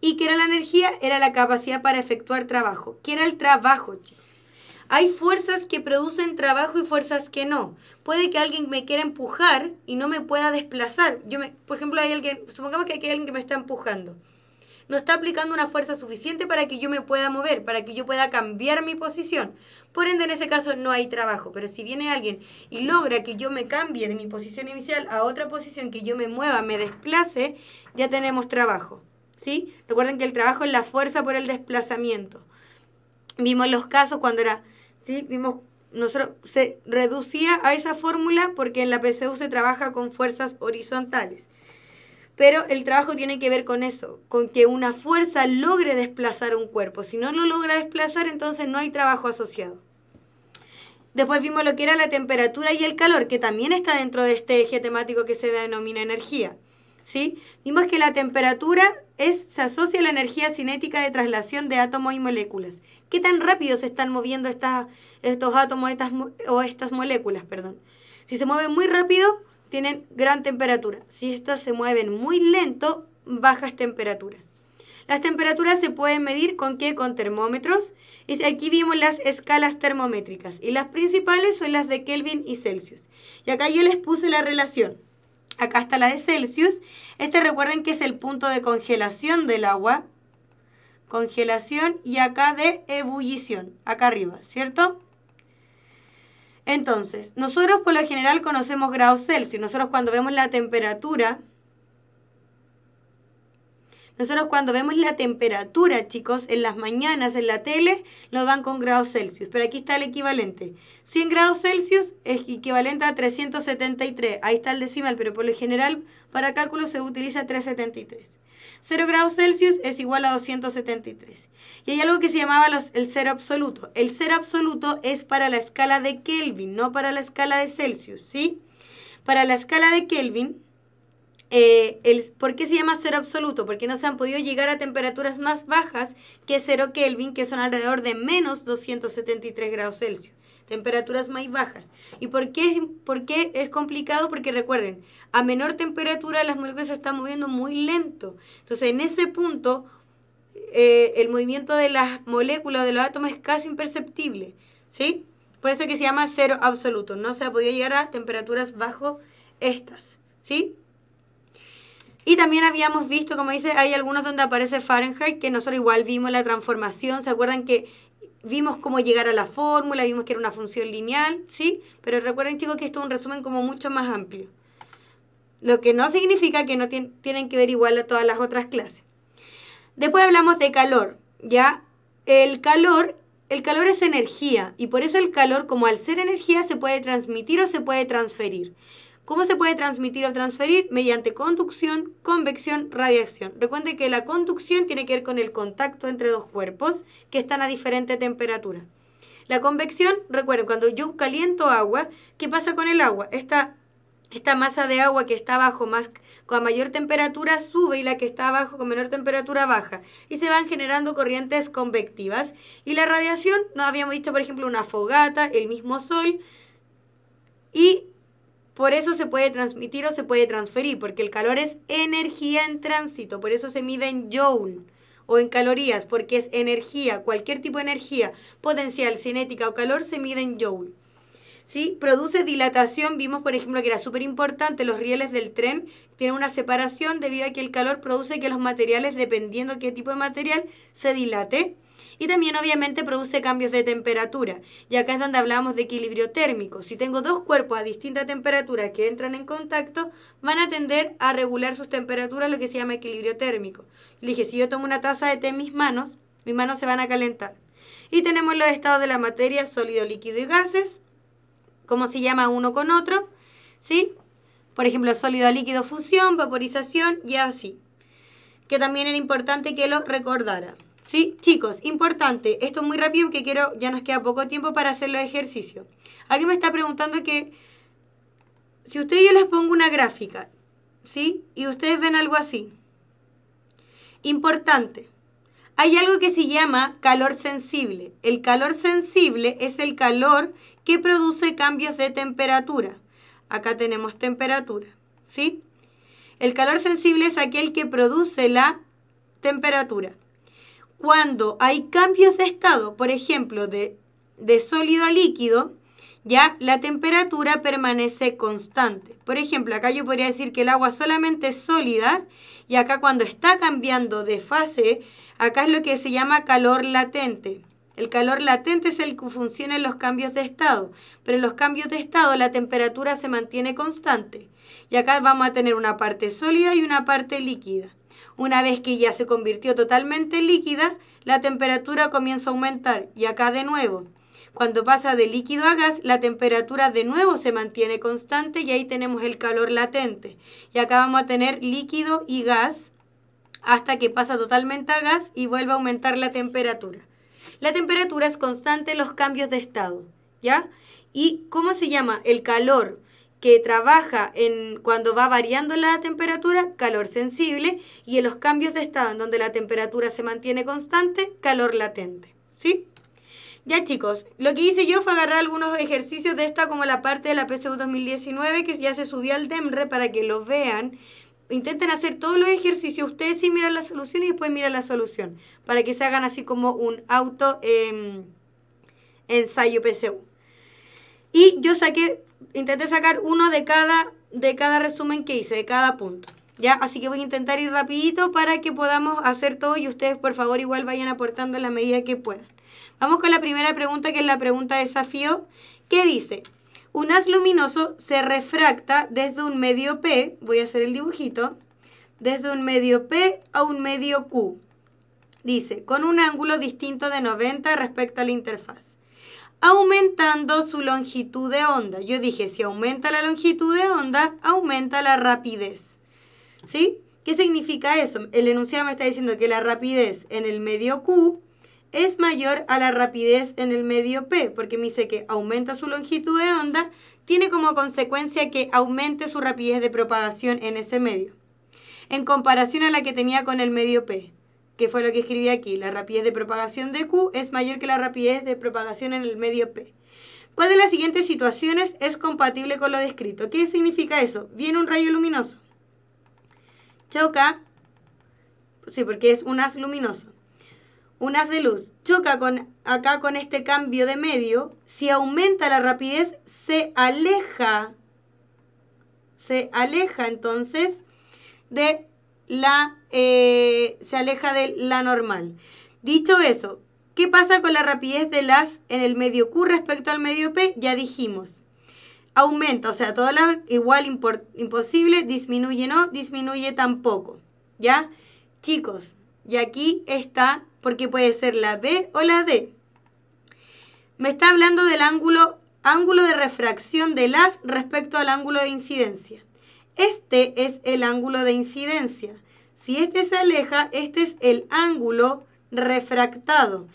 y que era la energía, era la capacidad para efectuar trabajo, que era el trabajo, Hay fuerzas que producen trabajo y fuerzas que no. Puede que alguien me quiera empujar y no me pueda desplazar. Yo me, por ejemplo, hay alguien, supongamos que hay alguien que me está empujando. No está aplicando una fuerza suficiente para que yo me pueda mover, para que yo pueda cambiar mi posición. Por ende, en ese caso no hay trabajo. Pero si viene alguien y logra que yo me cambie de mi posición inicial a otra posición, que yo me mueva, me desplace, ya tenemos trabajo. ¿sí? Recuerden que el trabajo es la fuerza por el desplazamiento. Vimos los casos cuando era, ¿sí? Vimos, nosotros, se reducía a esa fórmula porque en la PCU se trabaja con fuerzas horizontales. Pero el trabajo tiene que ver con eso, con que una fuerza logre desplazar un cuerpo. Si no lo logra desplazar, entonces no hay trabajo asociado. Después vimos lo que era la temperatura y el calor, que también está dentro de este eje temático que se denomina energía. ¿sí? Vimos que la temperatura es, se asocia a la energía cinética de traslación de átomos y moléculas. ¿Qué tan rápido se están moviendo estos átomos estas, o estas moléculas? Si se mueven muy rápido, tienen gran temperatura. Si estas se mueven muy lento, bajas temperaturas. Las temperaturas se pueden medir con qué? Con termómetros. Y aquí vimos las escalas termométricas. Y las principales son las de Kelvin y Celsius. Y acá yo les puse la relación. Acá está la de Celsius. Este recuerden que es el punto de congelación del agua. Congelación y acá de ebullición, acá arriba, ¿cierto? Entonces, nosotros por lo general conocemos grados Celsius. Nosotros cuando vemos la temperatura nosotros cuando vemos la temperatura, chicos, en las mañanas, en la tele, lo dan con grados Celsius, pero aquí está el equivalente. 100 grados Celsius es equivalente a 373, ahí está el decimal, pero por lo general para cálculo se utiliza 373. 0 grados Celsius es igual a 273. Y hay algo que se llamaba los, el cero absoluto. El cero absoluto es para la escala de Kelvin, no para la escala de Celsius, ¿sí? Para la escala de Kelvin, eh, el, ¿Por qué se llama cero absoluto? Porque no se han podido llegar a temperaturas más bajas que cero Kelvin, que son alrededor de menos 273 grados Celsius, temperaturas más bajas. ¿Y por qué, es complicado? Porque recuerden, a menor temperatura las moléculas se están moviendo muy lento. Entonces, en ese punto, eh, el movimiento de las moléculas, de los átomos, es casi imperceptible. ¿Sí? Por eso que se llama cero absoluto. No se ha podido llegar a temperaturas bajo estas. ¿Sí? Y también habíamos visto, como dice, hay algunos donde aparece Fahrenheit, que nosotros igual vimos la transformación, ¿se acuerdan que vimos cómo llegar a la fórmula, vimos que era una función lineal, ¿sí? Pero recuerden chicos que esto es un resumen como mucho más amplio. Lo que no significa que no tienen que ver igual a todas las otras clases. Después hablamos de calor, ¿ya? El calor, el calor es energía y por eso el calor, como al ser energía, se puede transmitir o se puede transferir. ¿Cómo se puede transmitir o transferir? Mediante conducción, convección, radiación. Recuerden que la conducción tiene que ver con el contacto entre dos cuerpos que están a diferente temperatura. La convección, recuerden, cuando yo caliento agua, ¿qué pasa con el agua? Esta, esta masa de agua que está abajo más, con mayor temperatura sube y la que está abajo con menor temperatura baja. Y se van generando corrientes convectivas. Y la radiación, nos habíamos dicho, por ejemplo, una fogata, el mismo sol. Y por eso se puede transmitir o se puede transferir, porque el calor es energía en tránsito, por eso se mide en joule o en calorías, porque es energía, cualquier tipo de energía, potencial, cinética o calor se mide en joule. ¿Sí? Produce dilatación, vimos por ejemplo que era súper importante, los rieles del tren tienen una separación debido a que el calor produce que los materiales, dependiendo qué tipo de material, se dilate y también obviamente produce cambios de temperatura. Y acá es donde hablamos de equilibrio térmico. Si tengo dos cuerpos a distinta temperatura que entran en contacto, van a tender a regular sus temperaturas, lo que se llama equilibrio térmico. Le dije, si yo tomo una taza de té en mis manos, mis manos se van a calentar. Y tenemos los estados de la materia, sólido, líquido y gases, como se llama uno con otro, ¿sí? Por ejemplo, sólido, líquido, fusión, vaporización y así. Que también era importante que lo recordara. ¿Sí? Chicos, importante, esto es muy rápido porque quiero, ya nos queda poco tiempo para hacer los ejercicios. Alguien me está preguntando que si usted yo les pongo una gráfica, ¿sí? Y ustedes ven algo así. Importante. Hay algo que se llama calor sensible. El calor sensible es el calor que produce cambios de temperatura. Acá tenemos temperatura, ¿sí? El calor sensible es aquel que produce la temperatura cuando hay cambios de estado, por ejemplo, de, sólido a líquido, ya la temperatura permanece constante. Por ejemplo, acá yo podría decir que el agua solamente es sólida y acá cuando está cambiando de fase, acá es lo que se llama calor latente. El calor latente es el que funciona en los cambios de estado, pero en los cambios de estado la temperatura se mantiene constante. Y acá vamos a tener una parte sólida y una parte líquida. Una vez que ya se convirtió totalmente líquida, la temperatura comienza a aumentar y acá de nuevo. Cuando pasa de líquido a gas, la temperatura de nuevo se mantiene constante y ahí tenemos el calor latente. Y acá vamos a tener líquido y gas hasta que pasa totalmente a gas y vuelve a aumentar la temperatura. La temperatura es constante en los cambios de estado, ¿ya? ¿Y cómo se llama? El calor que trabaja en cuando va variando la temperatura, calor sensible, y en los cambios de estado en donde la temperatura se mantiene constante, calor latente. ¿Sí? Ya chicos, lo que hice yo fue agarrar algunos ejercicios de esta como la parte de la PSU 2019 que ya se subió al DEMRE para que lo vean. Intenten hacer todos los ejercicios, ustedes sí miran la solución y después miran la solución, para que se hagan así como un auto em, ensayo PSU. Y yo saqué intenté sacar uno de cada, de cada resumen que hice, de cada punto. ¿Ya? Así que voy a intentar ir rapidito para que podamos hacer todo y ustedes por favor igual vayan aportando la medida que puedan. Vamos con la primera pregunta que es la pregunta de desafío ¿Qué dice, un haz luminoso se refracta desde un medio P, voy a hacer el dibujito, desde un medio P a un medio Q. Dice, con un ángulo distinto de 90 respecto a la interfaz aumentando su longitud de onda. Yo dije, si aumenta la longitud de onda, aumenta la rapidez. ¿Sí? ¿Qué significa eso? El enunciado me está diciendo que la rapidez en el medio Q es mayor a la rapidez en el medio P, porque me dice que aumenta su longitud de onda, tiene como consecuencia que aumente su rapidez de propagación en ese medio, en comparación a la que tenía con el medio P que fue lo que escribí aquí, la rapidez de propagación de Q es mayor que la rapidez de propagación en el medio P. ¿Cuál de las siguientes situaciones es compatible con lo descrito? ¿Qué significa eso? Viene un rayo luminoso. Choca, sí, porque es un haz luminoso. Un haz de luz choca con, acá con este cambio de medio. Si aumenta la rapidez, se aleja, se aleja entonces de la, eh, se aleja de la normal. Dicho eso, ¿qué pasa con la rapidez de las en el medio Q respecto al medio P? Ya dijimos. Aumenta, o sea, todo la igual imposible, disminuye no, disminuye tampoco. ¿Ya? Chicos, y aquí está, porque puede ser la B o la D. Me está hablando del ángulo, ángulo de refracción de las respecto al ángulo de incidencia. Este es el ángulo de incidencia. Si este se aleja, este es el ángulo refractado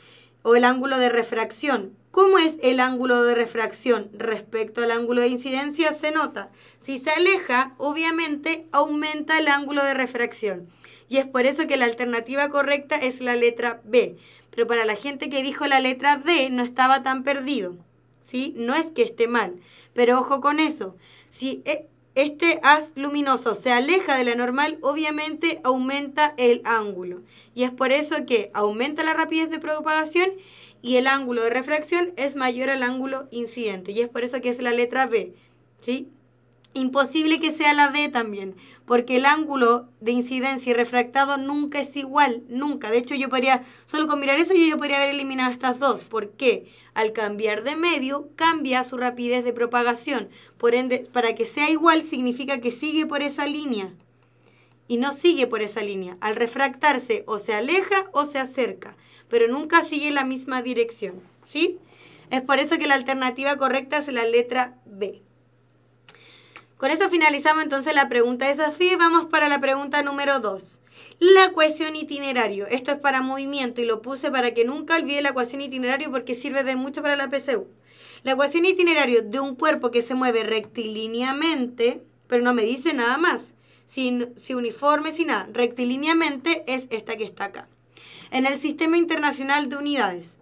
o el ángulo de refracción. ¿Cómo es el ángulo de refracción respecto al ángulo de incidencia? Se nota. Si se aleja, obviamente aumenta el ángulo de refracción. Y es por eso que la alternativa correcta es la letra B. Pero para la gente que dijo la letra D, no estaba tan perdido. ¿sí? No es que esté mal, pero ojo con eso. Si eh, este haz luminoso se aleja de la normal, obviamente aumenta el ángulo. Y es por eso que aumenta la rapidez de propagación y el ángulo de refracción es mayor al ángulo incidente. Y es por eso que es la letra B. Imposible que sea la D también, porque el ángulo de incidencia y refractado nunca es igual, nunca. De hecho, yo podría, solo con mirar eso, yo, yo podría haber eliminado estas dos. ¿Por qué? Al cambiar de medio, cambia su rapidez de propagación. Por ende, para que sea igual significa que sigue por esa línea. Y no sigue por esa línea. Al refractarse o se aleja o se acerca, pero nunca sigue la misma dirección. ¿Sí? Es por eso que la alternativa correcta es la letra B. Con eso finalizamos entonces la pregunta de desafío y vamos para la pregunta número 2. La ecuación itinerario. Esto es para movimiento y lo puse para que nunca olvide la ecuación itinerario porque sirve de mucho para la PCU. La ecuación itinerario de un cuerpo que se mueve rectilíneamente, pero no me dice nada más, sin, sin uniforme, sin nada, rectilíneamente es esta que está acá. En el Sistema Internacional de Unidades.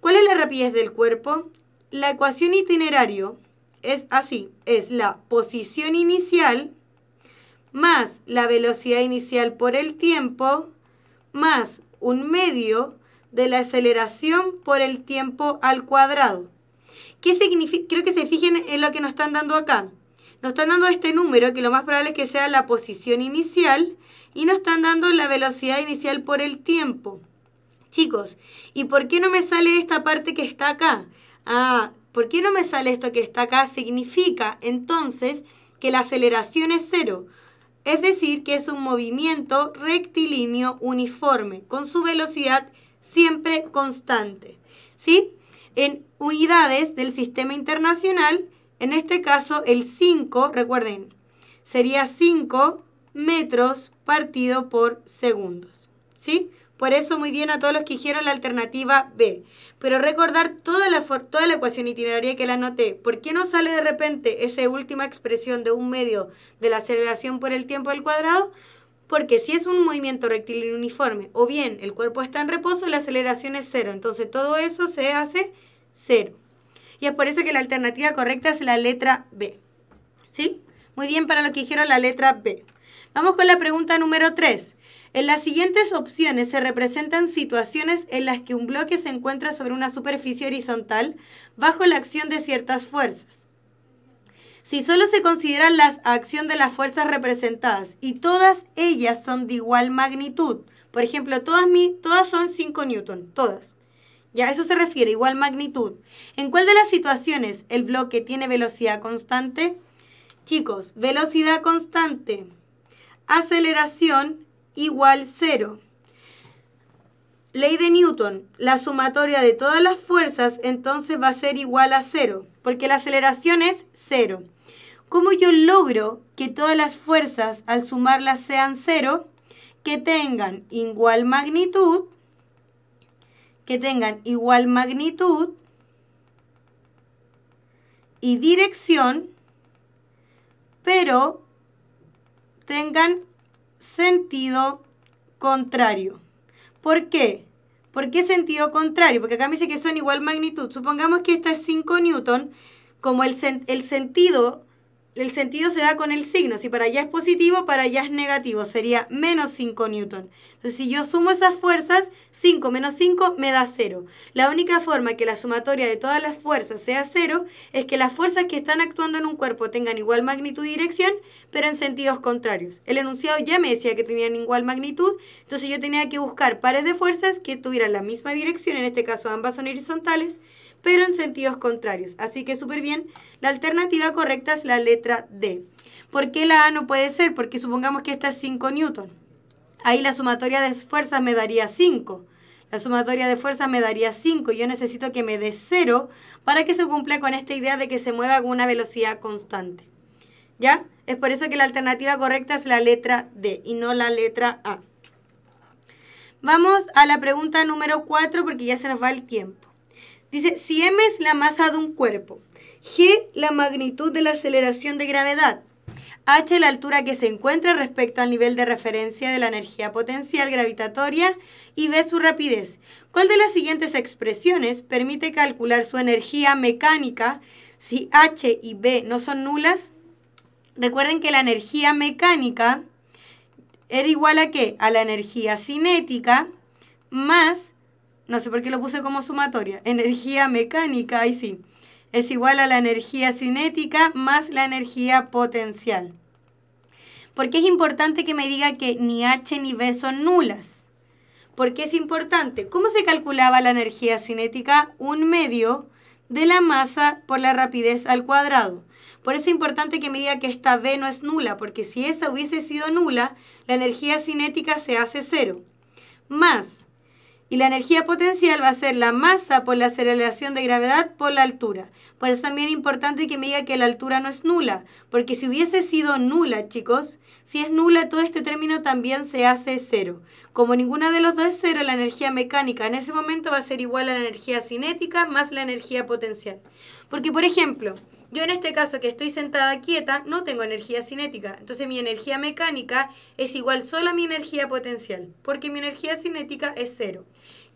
¿Cuál es la rapidez del cuerpo? La ecuación itinerario es así, es la posición inicial más la velocidad inicial por el tiempo, más un medio de la aceleración por el tiempo al cuadrado. ¿Qué significa? Creo que se fijen en lo que nos están dando acá. Nos están dando este número, que lo más probable es que sea la posición inicial, y nos están dando la velocidad inicial por el tiempo. Chicos, ¿y por qué no me sale esta parte que está acá? Ah, ¿por qué no me sale esto que está acá? Significa entonces que la aceleración es cero es decir, que es un movimiento rectilíneo uniforme, con su velocidad siempre constante. ¿Sí? En unidades del sistema internacional, en este caso el 5, recuerden, sería 5 metros partido por segundos. ¿Sí? Por eso muy bien a todos los que hicieron la alternativa B. Pero recordar toda la, toda la ecuación itineraria que la anoté. ¿Por qué no sale de repente esa última expresión de un medio de la aceleración por el tiempo al cuadrado? Porque si es un movimiento rectilíneo uniforme o bien el cuerpo está en reposo, la aceleración es cero. Entonces todo eso se hace cero. Y es por eso que la alternativa correcta es la letra B. ¿Sí? Muy bien para los que dijeron la letra B. Vamos con la pregunta número 3. En las siguientes opciones se representan situaciones en las que un bloque se encuentra sobre una superficie horizontal bajo la acción de ciertas fuerzas. Si solo se consideran la acción de las fuerzas representadas y todas ellas son de igual magnitud, por ejemplo, todas, todas son 5 newton, todas. Ya eso se refiere, igual magnitud. ¿En cuál de las situaciones el bloque tiene velocidad constante? Chicos, velocidad constante, aceleración igual cero. Ley de Newton, la sumatoria de todas las fuerzas entonces va a ser igual a cero. porque la aceleración es cero. ¿Cómo yo logro que todas las fuerzas al sumarlas sean cero? Que tengan igual magnitud, que tengan igual magnitud y dirección, pero tengan sentido contrario. ¿Por qué? ¿Por qué sentido contrario? Porque acá me dice que son igual magnitud. Supongamos que esta es 5 newton, como el, el sentido el sentido se da con el signo. Si para allá es positivo, para allá es negativo. Sería menos 5 newton. Entonces, si yo sumo esas fuerzas, 5 menos 5 me da 0. La única forma que la sumatoria de todas las fuerzas sea 0 es que las fuerzas que están actuando en un cuerpo tengan igual magnitud y dirección, pero en sentidos contrarios. El enunciado ya me decía que tenían igual magnitud, entonces yo tenía que buscar pares de fuerzas que tuvieran la misma dirección, en este caso ambas son horizontales, pero en sentidos contrarios. Así que súper bien, la alternativa correcta es la letra D. ¿Por qué la A no puede ser? Porque supongamos que esta es 5 newton. Ahí la sumatoria de fuerzas me daría 5. La sumatoria de fuerzas me daría 5. Yo necesito que me dé 0 para que se cumpla con esta idea de que se mueva con una velocidad constante. ¿Ya? Es por eso que la alternativa correcta es la letra D y no la letra A. Vamos a la pregunta número 4 porque ya se nos va el tiempo. Dice, si m es la masa de un cuerpo, g la magnitud de la aceleración de gravedad, h la altura que se encuentra respecto al nivel de referencia de la energía potencial gravitatoria y b su rapidez. ¿Cuál de las siguientes expresiones permite calcular su energía mecánica si h y b no son nulas? Recuerden que la energía mecánica era igual a qué? A la energía cinética más no sé por qué lo puse como sumatoria, energía mecánica, ahí sí, es igual a la energía cinética más la energía potencial. Porque es importante que me diga que ni H ni B son nulas. Porque es importante. ¿Cómo se calculaba la energía cinética? Un medio de la masa por la rapidez al cuadrado. Por eso es importante que me diga que esta B no es nula, porque si esa hubiese sido nula, la energía cinética se hace cero. Más y la energía potencial va a ser la masa por la aceleración de gravedad por la altura. Por eso también es importante que me diga que la altura no es nula, porque si hubiese sido nula, chicos, si es nula, todo este término también se hace cero. Como ninguna de los dos es cero, la energía mecánica en ese momento va a ser igual a la energía cinética más la energía potencial. Porque, por ejemplo, yo en este caso que estoy sentada quieta, no tengo energía cinética. Entonces mi energía mecánica es igual solo a mi energía potencial, porque mi energía cinética es cero.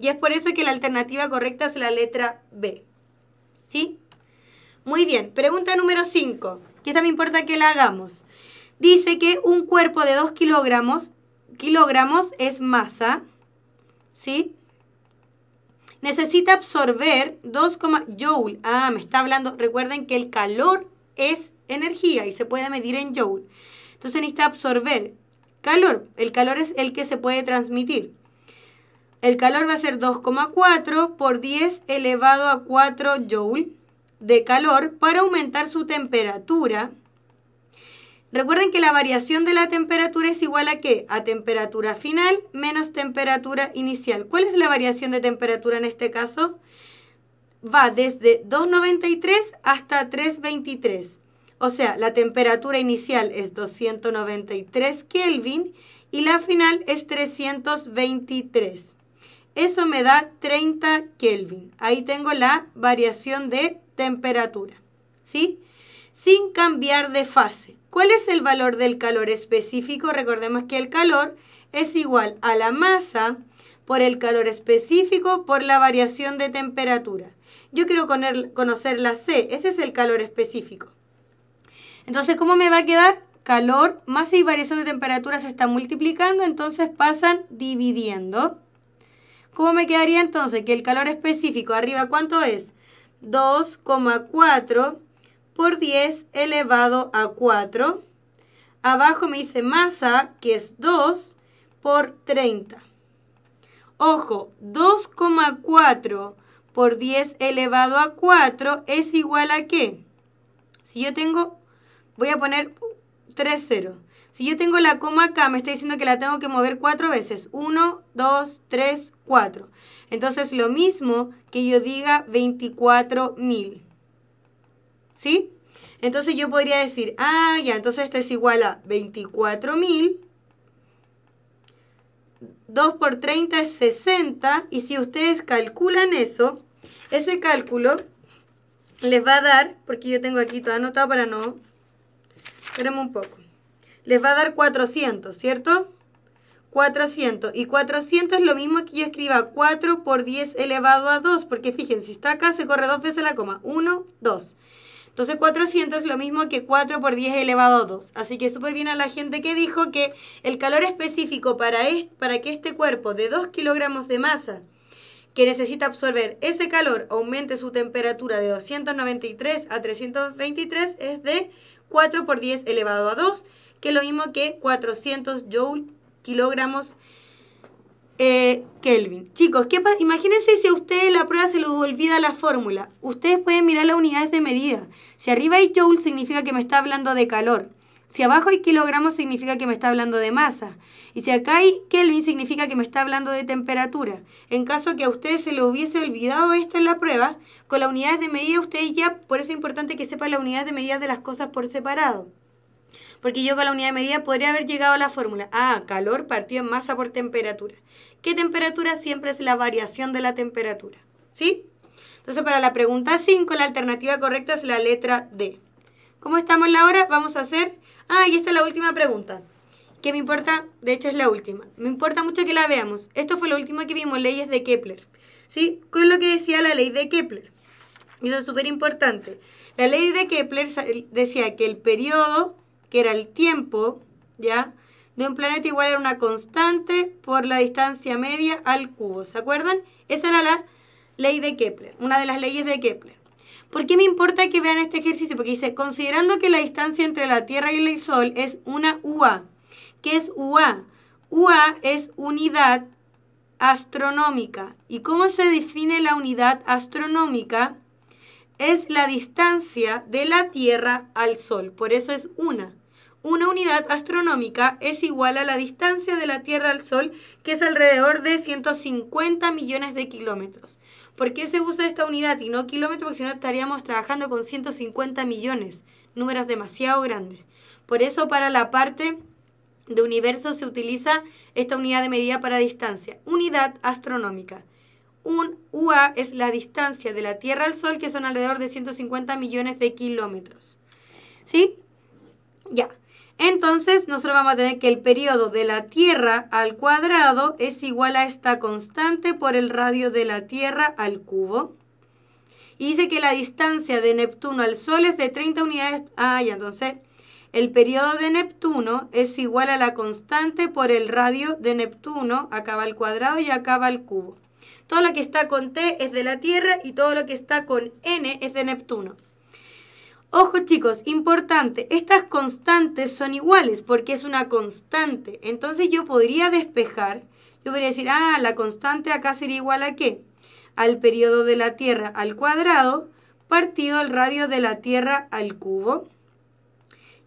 Y es por eso que la alternativa correcta es la letra B. ¿Sí? Muy bien, pregunta número 5, que esta me importa que la hagamos. Dice que un cuerpo de 2 kilogramos, kilogramos es masa, ¿sí? necesita absorber 2, joule. Ah, me está hablando, recuerden que el calor es energía y se puede medir en joule. Entonces necesita absorber calor. El calor es el que se puede transmitir. El calor va a ser 2,4 por 10 elevado a 4 joule de calor para aumentar su temperatura Recuerden que la variación de la temperatura es igual a qué? A temperatura final menos temperatura inicial. ¿Cuál es la variación de temperatura en este caso? Va desde 2,93 hasta 3,23. O sea, la temperatura inicial es 293 Kelvin y la final es 323. Eso me da 30 Kelvin. Ahí tengo la variación de temperatura, ¿sí? Sin cambiar de fase. ¿Cuál es el valor del calor específico? Recordemos que el calor es igual a la masa por el calor específico por la variación de temperatura. Yo quiero conocer la C, ese es el calor específico. Entonces, ¿cómo me va a quedar? Calor, masa y variación de temperatura se están multiplicando, entonces pasan dividiendo. ¿Cómo me quedaría entonces? Que el calor específico arriba, ¿cuánto es? 2,4 por 10 elevado a 4. Abajo me dice masa, que es 2 por 30. Ojo, 2,4 por 10 elevado a 4 es igual a qué? Si yo tengo, voy a poner 3 0. Si yo tengo la coma acá, me está diciendo que la tengo que mover 4 veces. 1, 2, 3, 4. Entonces lo mismo que yo diga 24.000. ¿sí? Entonces yo podría decir, ah, ya, entonces esto es igual a 24.000. 2 por 30 es 60. Y si ustedes calculan eso, ese cálculo les va a dar, porque yo tengo aquí todo anotado para no... Espérenme un poco. Les va a dar 400, ¿cierto? 400. Y 400 es lo mismo que yo escriba 4 por 10 elevado a 2, porque fíjense, si está acá se corre dos veces la coma. 1, 2. Entonces 400 es lo mismo que 4 por 10 elevado a 2. Así que súper bien a la gente que dijo que el calor específico para, para que este cuerpo de 2 kilogramos de masa que necesita absorber ese calor aumente su temperatura de 293 a 323 es de 4 por 10 elevado a 2, que es lo mismo que 400 joule kilogramos eh, Kelvin. Chicos, imagínense si a ustedes la prueba se les olvida la fórmula. Ustedes pueden mirar las unidades de medida. Si arriba hay joule significa que me está hablando de calor. Si abajo hay kilogramos significa que me está hablando de masa. Y si acá hay Kelvin significa que me está hablando de temperatura. En caso que a ustedes se les hubiese olvidado esto en la prueba, con las unidades de medida ustedes ya, por eso es importante que sepan las unidades de medida de las cosas por separado. Porque yo con la unidad de medida podría haber llegado a la fórmula. Ah, calor partido en masa por temperatura. ¿Qué temperatura siempre es la variación de la temperatura? ¿Sí? Entonces, para la pregunta 5, la alternativa correcta es la letra D. ¿Cómo estamos la hora? Vamos a hacer... Ah, y esta es la última pregunta. ¿Qué me importa, de hecho es la última. Me importa mucho que la veamos. Esto fue lo último que vimos, leyes de Kepler. ¿Sí? Con lo que decía la ley de Kepler. Y eso es súper importante. La ley de Kepler decía que el periodo, que era el tiempo, ¿ya? de un planeta igual a una constante por la distancia media al cubo. ¿Se acuerdan? Esa era la ley de Kepler, una de las leyes de Kepler. ¿Por qué me importa que vean este ejercicio? Porque dice, considerando que la distancia entre la Tierra y el Sol es una UA. ¿Qué es UA? UA es unidad astronómica. ¿Y cómo se define la unidad astronómica? Es la distancia de la Tierra al Sol. Por eso es una. Una unidad astronómica es igual a la distancia de la Tierra al Sol, que es alrededor de 150 millones de kilómetros. ¿Por qué se usa esta unidad y no kilómetros? Porque si no estaríamos trabajando con 150 millones, números demasiado grandes. Por eso para la parte de universo se utiliza esta unidad de medida para distancia, unidad astronómica. Un UA es la distancia de la Tierra al Sol, que son alrededor de 150 millones de kilómetros. ¿Sí? Ya. Entonces, nosotros vamos a tener que el periodo de la Tierra al cuadrado es igual a esta constante por el radio de la Tierra al cubo. Y dice que la distancia de Neptuno al Sol es de 30 unidades. Ah, ya, entonces, el periodo de Neptuno es igual a la constante por el radio de Neptuno. Acá va al cuadrado y acaba al cubo. Todo lo que está con T es de la Tierra y todo lo que está con N es de Neptuno. Ojo chicos, importante, estas constantes son iguales porque es una constante. Entonces yo podría despejar, yo podría decir, ah, la constante acá sería igual a qué? Al periodo de la Tierra al cuadrado partido al radio de la Tierra al cubo.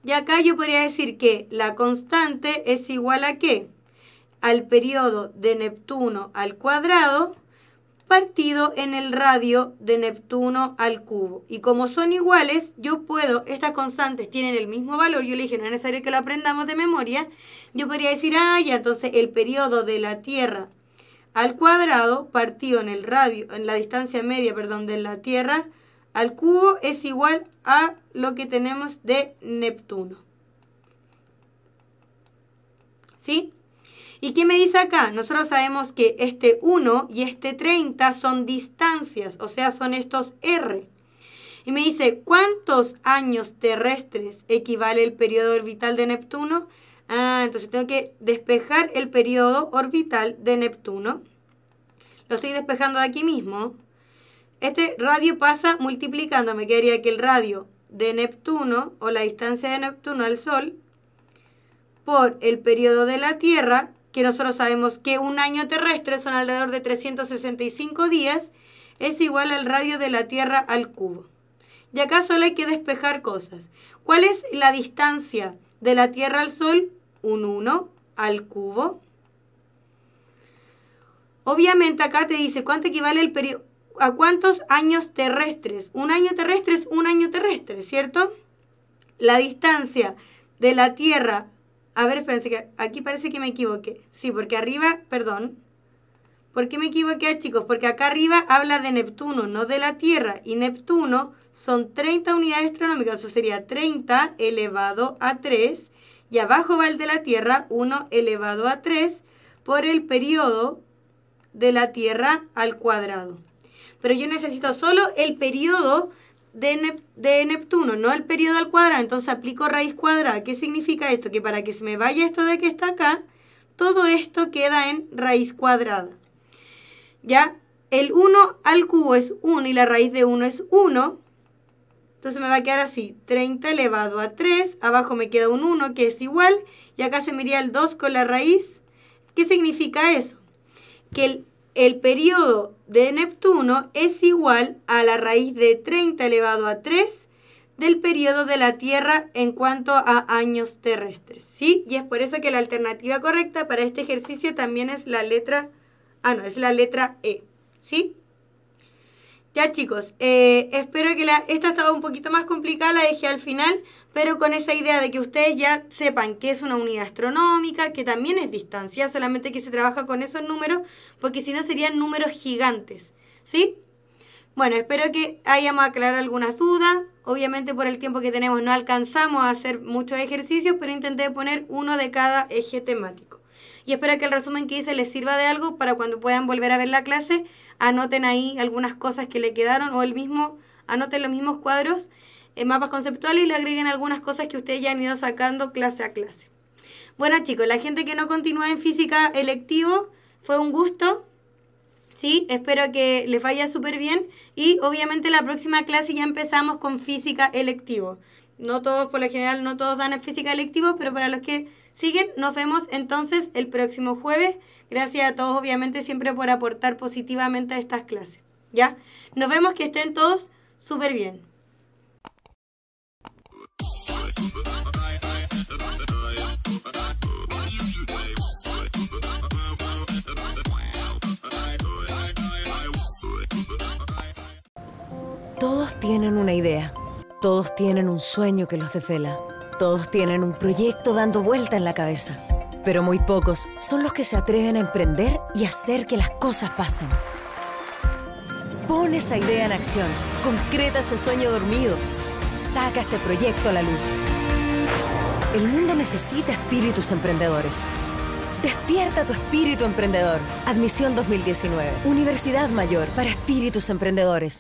Y acá yo podría decir que la constante es igual a qué? Al periodo de Neptuno al cuadrado partido en el radio de Neptuno al cubo. Y como son iguales, yo puedo, estas constantes tienen el mismo valor, yo le dije, no es necesario que lo aprendamos de memoria, yo podría decir, ah, ya, entonces el periodo de la Tierra al cuadrado partido en el radio, en la distancia media, perdón, de la Tierra al cubo es igual a lo que tenemos de Neptuno. ¿Sí? ¿Y qué me dice acá? Nosotros sabemos que este 1 y este 30 son distancias, o sea, son estos R. Y me dice, ¿cuántos años terrestres equivale el periodo orbital de Neptuno? Ah, entonces tengo que despejar el periodo orbital de Neptuno. Lo estoy despejando de aquí mismo. Este radio pasa multiplicando, me quedaría que el radio de Neptuno o la distancia de Neptuno al Sol por el periodo de la Tierra que nosotros sabemos que un año terrestre son alrededor de 365 días, es igual al radio de la Tierra al cubo. Y acá solo hay que despejar cosas. ¿Cuál es la distancia de la Tierra al Sol? Un 1 al cubo. Obviamente acá te dice cuánto equivale el a cuántos años terrestres. Un año terrestre es un año terrestre, ¿cierto? La distancia de la Tierra a ver, espérense, que aquí parece que me equivoqué. Sí, porque arriba, perdón. ¿Por qué me equivoqué, chicos? Porque acá arriba habla de Neptuno, no de la Tierra. Y Neptuno son 30 unidades astronómicas, eso sería 30 elevado a 3. Y abajo va el de la Tierra, 1 elevado a 3, por el periodo de la Tierra al cuadrado. Pero yo necesito solo el periodo de, Neptuno, no el periodo al cuadrado, entonces aplico raíz cuadrada. ¿Qué significa esto? Que para que se me vaya esto de que está acá, todo esto queda en raíz cuadrada. ¿Ya? El 1 al cubo es 1 y la raíz de 1 es 1. Entonces me va a quedar así, 30 elevado a 3, abajo me queda un 1 que es igual, y acá se me iría el 2 con la raíz. ¿Qué significa eso? Que el el periodo de Neptuno es igual a la raíz de 30 elevado a 3 del periodo de la Tierra en cuanto a años terrestres, ¿sí? Y es por eso que la alternativa correcta para este ejercicio también es la letra, ah no, es la letra E, ¿sí? Ya chicos, eh, espero que la, esta estaba un poquito más complicada, la dejé al final, pero con esa idea de que ustedes ya sepan que es una unidad astronómica, que también es distancia, solamente que se trabaja con esos números, porque si no serían números gigantes, ¿sí? Bueno, espero que hayamos aclarado algunas dudas. Obviamente por el tiempo que tenemos no alcanzamos a hacer muchos ejercicios, pero intenté poner uno de cada eje temático y espero que el resumen que hice les sirva de algo para cuando puedan volver a ver la clase, anoten ahí algunas cosas que le quedaron o el mismo, anoten los mismos cuadros en eh, mapas conceptuales y le agreguen algunas cosas que ustedes ya han ido sacando clase a clase. Bueno chicos, la gente que no continúa en física electivo, fue un gusto. Sí, espero que les vaya súper bien y obviamente la próxima clase ya empezamos con física electivo. No todos, por lo general, no todos dan en física electivo, pero para los que siguen. Nos vemos entonces el próximo jueves. Gracias a todos, obviamente, siempre por aportar positivamente a estas clases. ¿Ya? Nos vemos que estén todos súper bien. Todos tienen una idea, todos tienen un sueño que los defela. Todos tienen un proyecto dando vuelta en la cabeza, pero muy pocos son los que se atreven a emprender y hacer que las cosas pasen. Pon esa idea en acción, concreta ese sueño dormido, saca ese proyecto a la luz. El mundo necesita espíritus emprendedores. Despierta tu espíritu emprendedor. Admisión 2019. Universidad Mayor para espíritus emprendedores.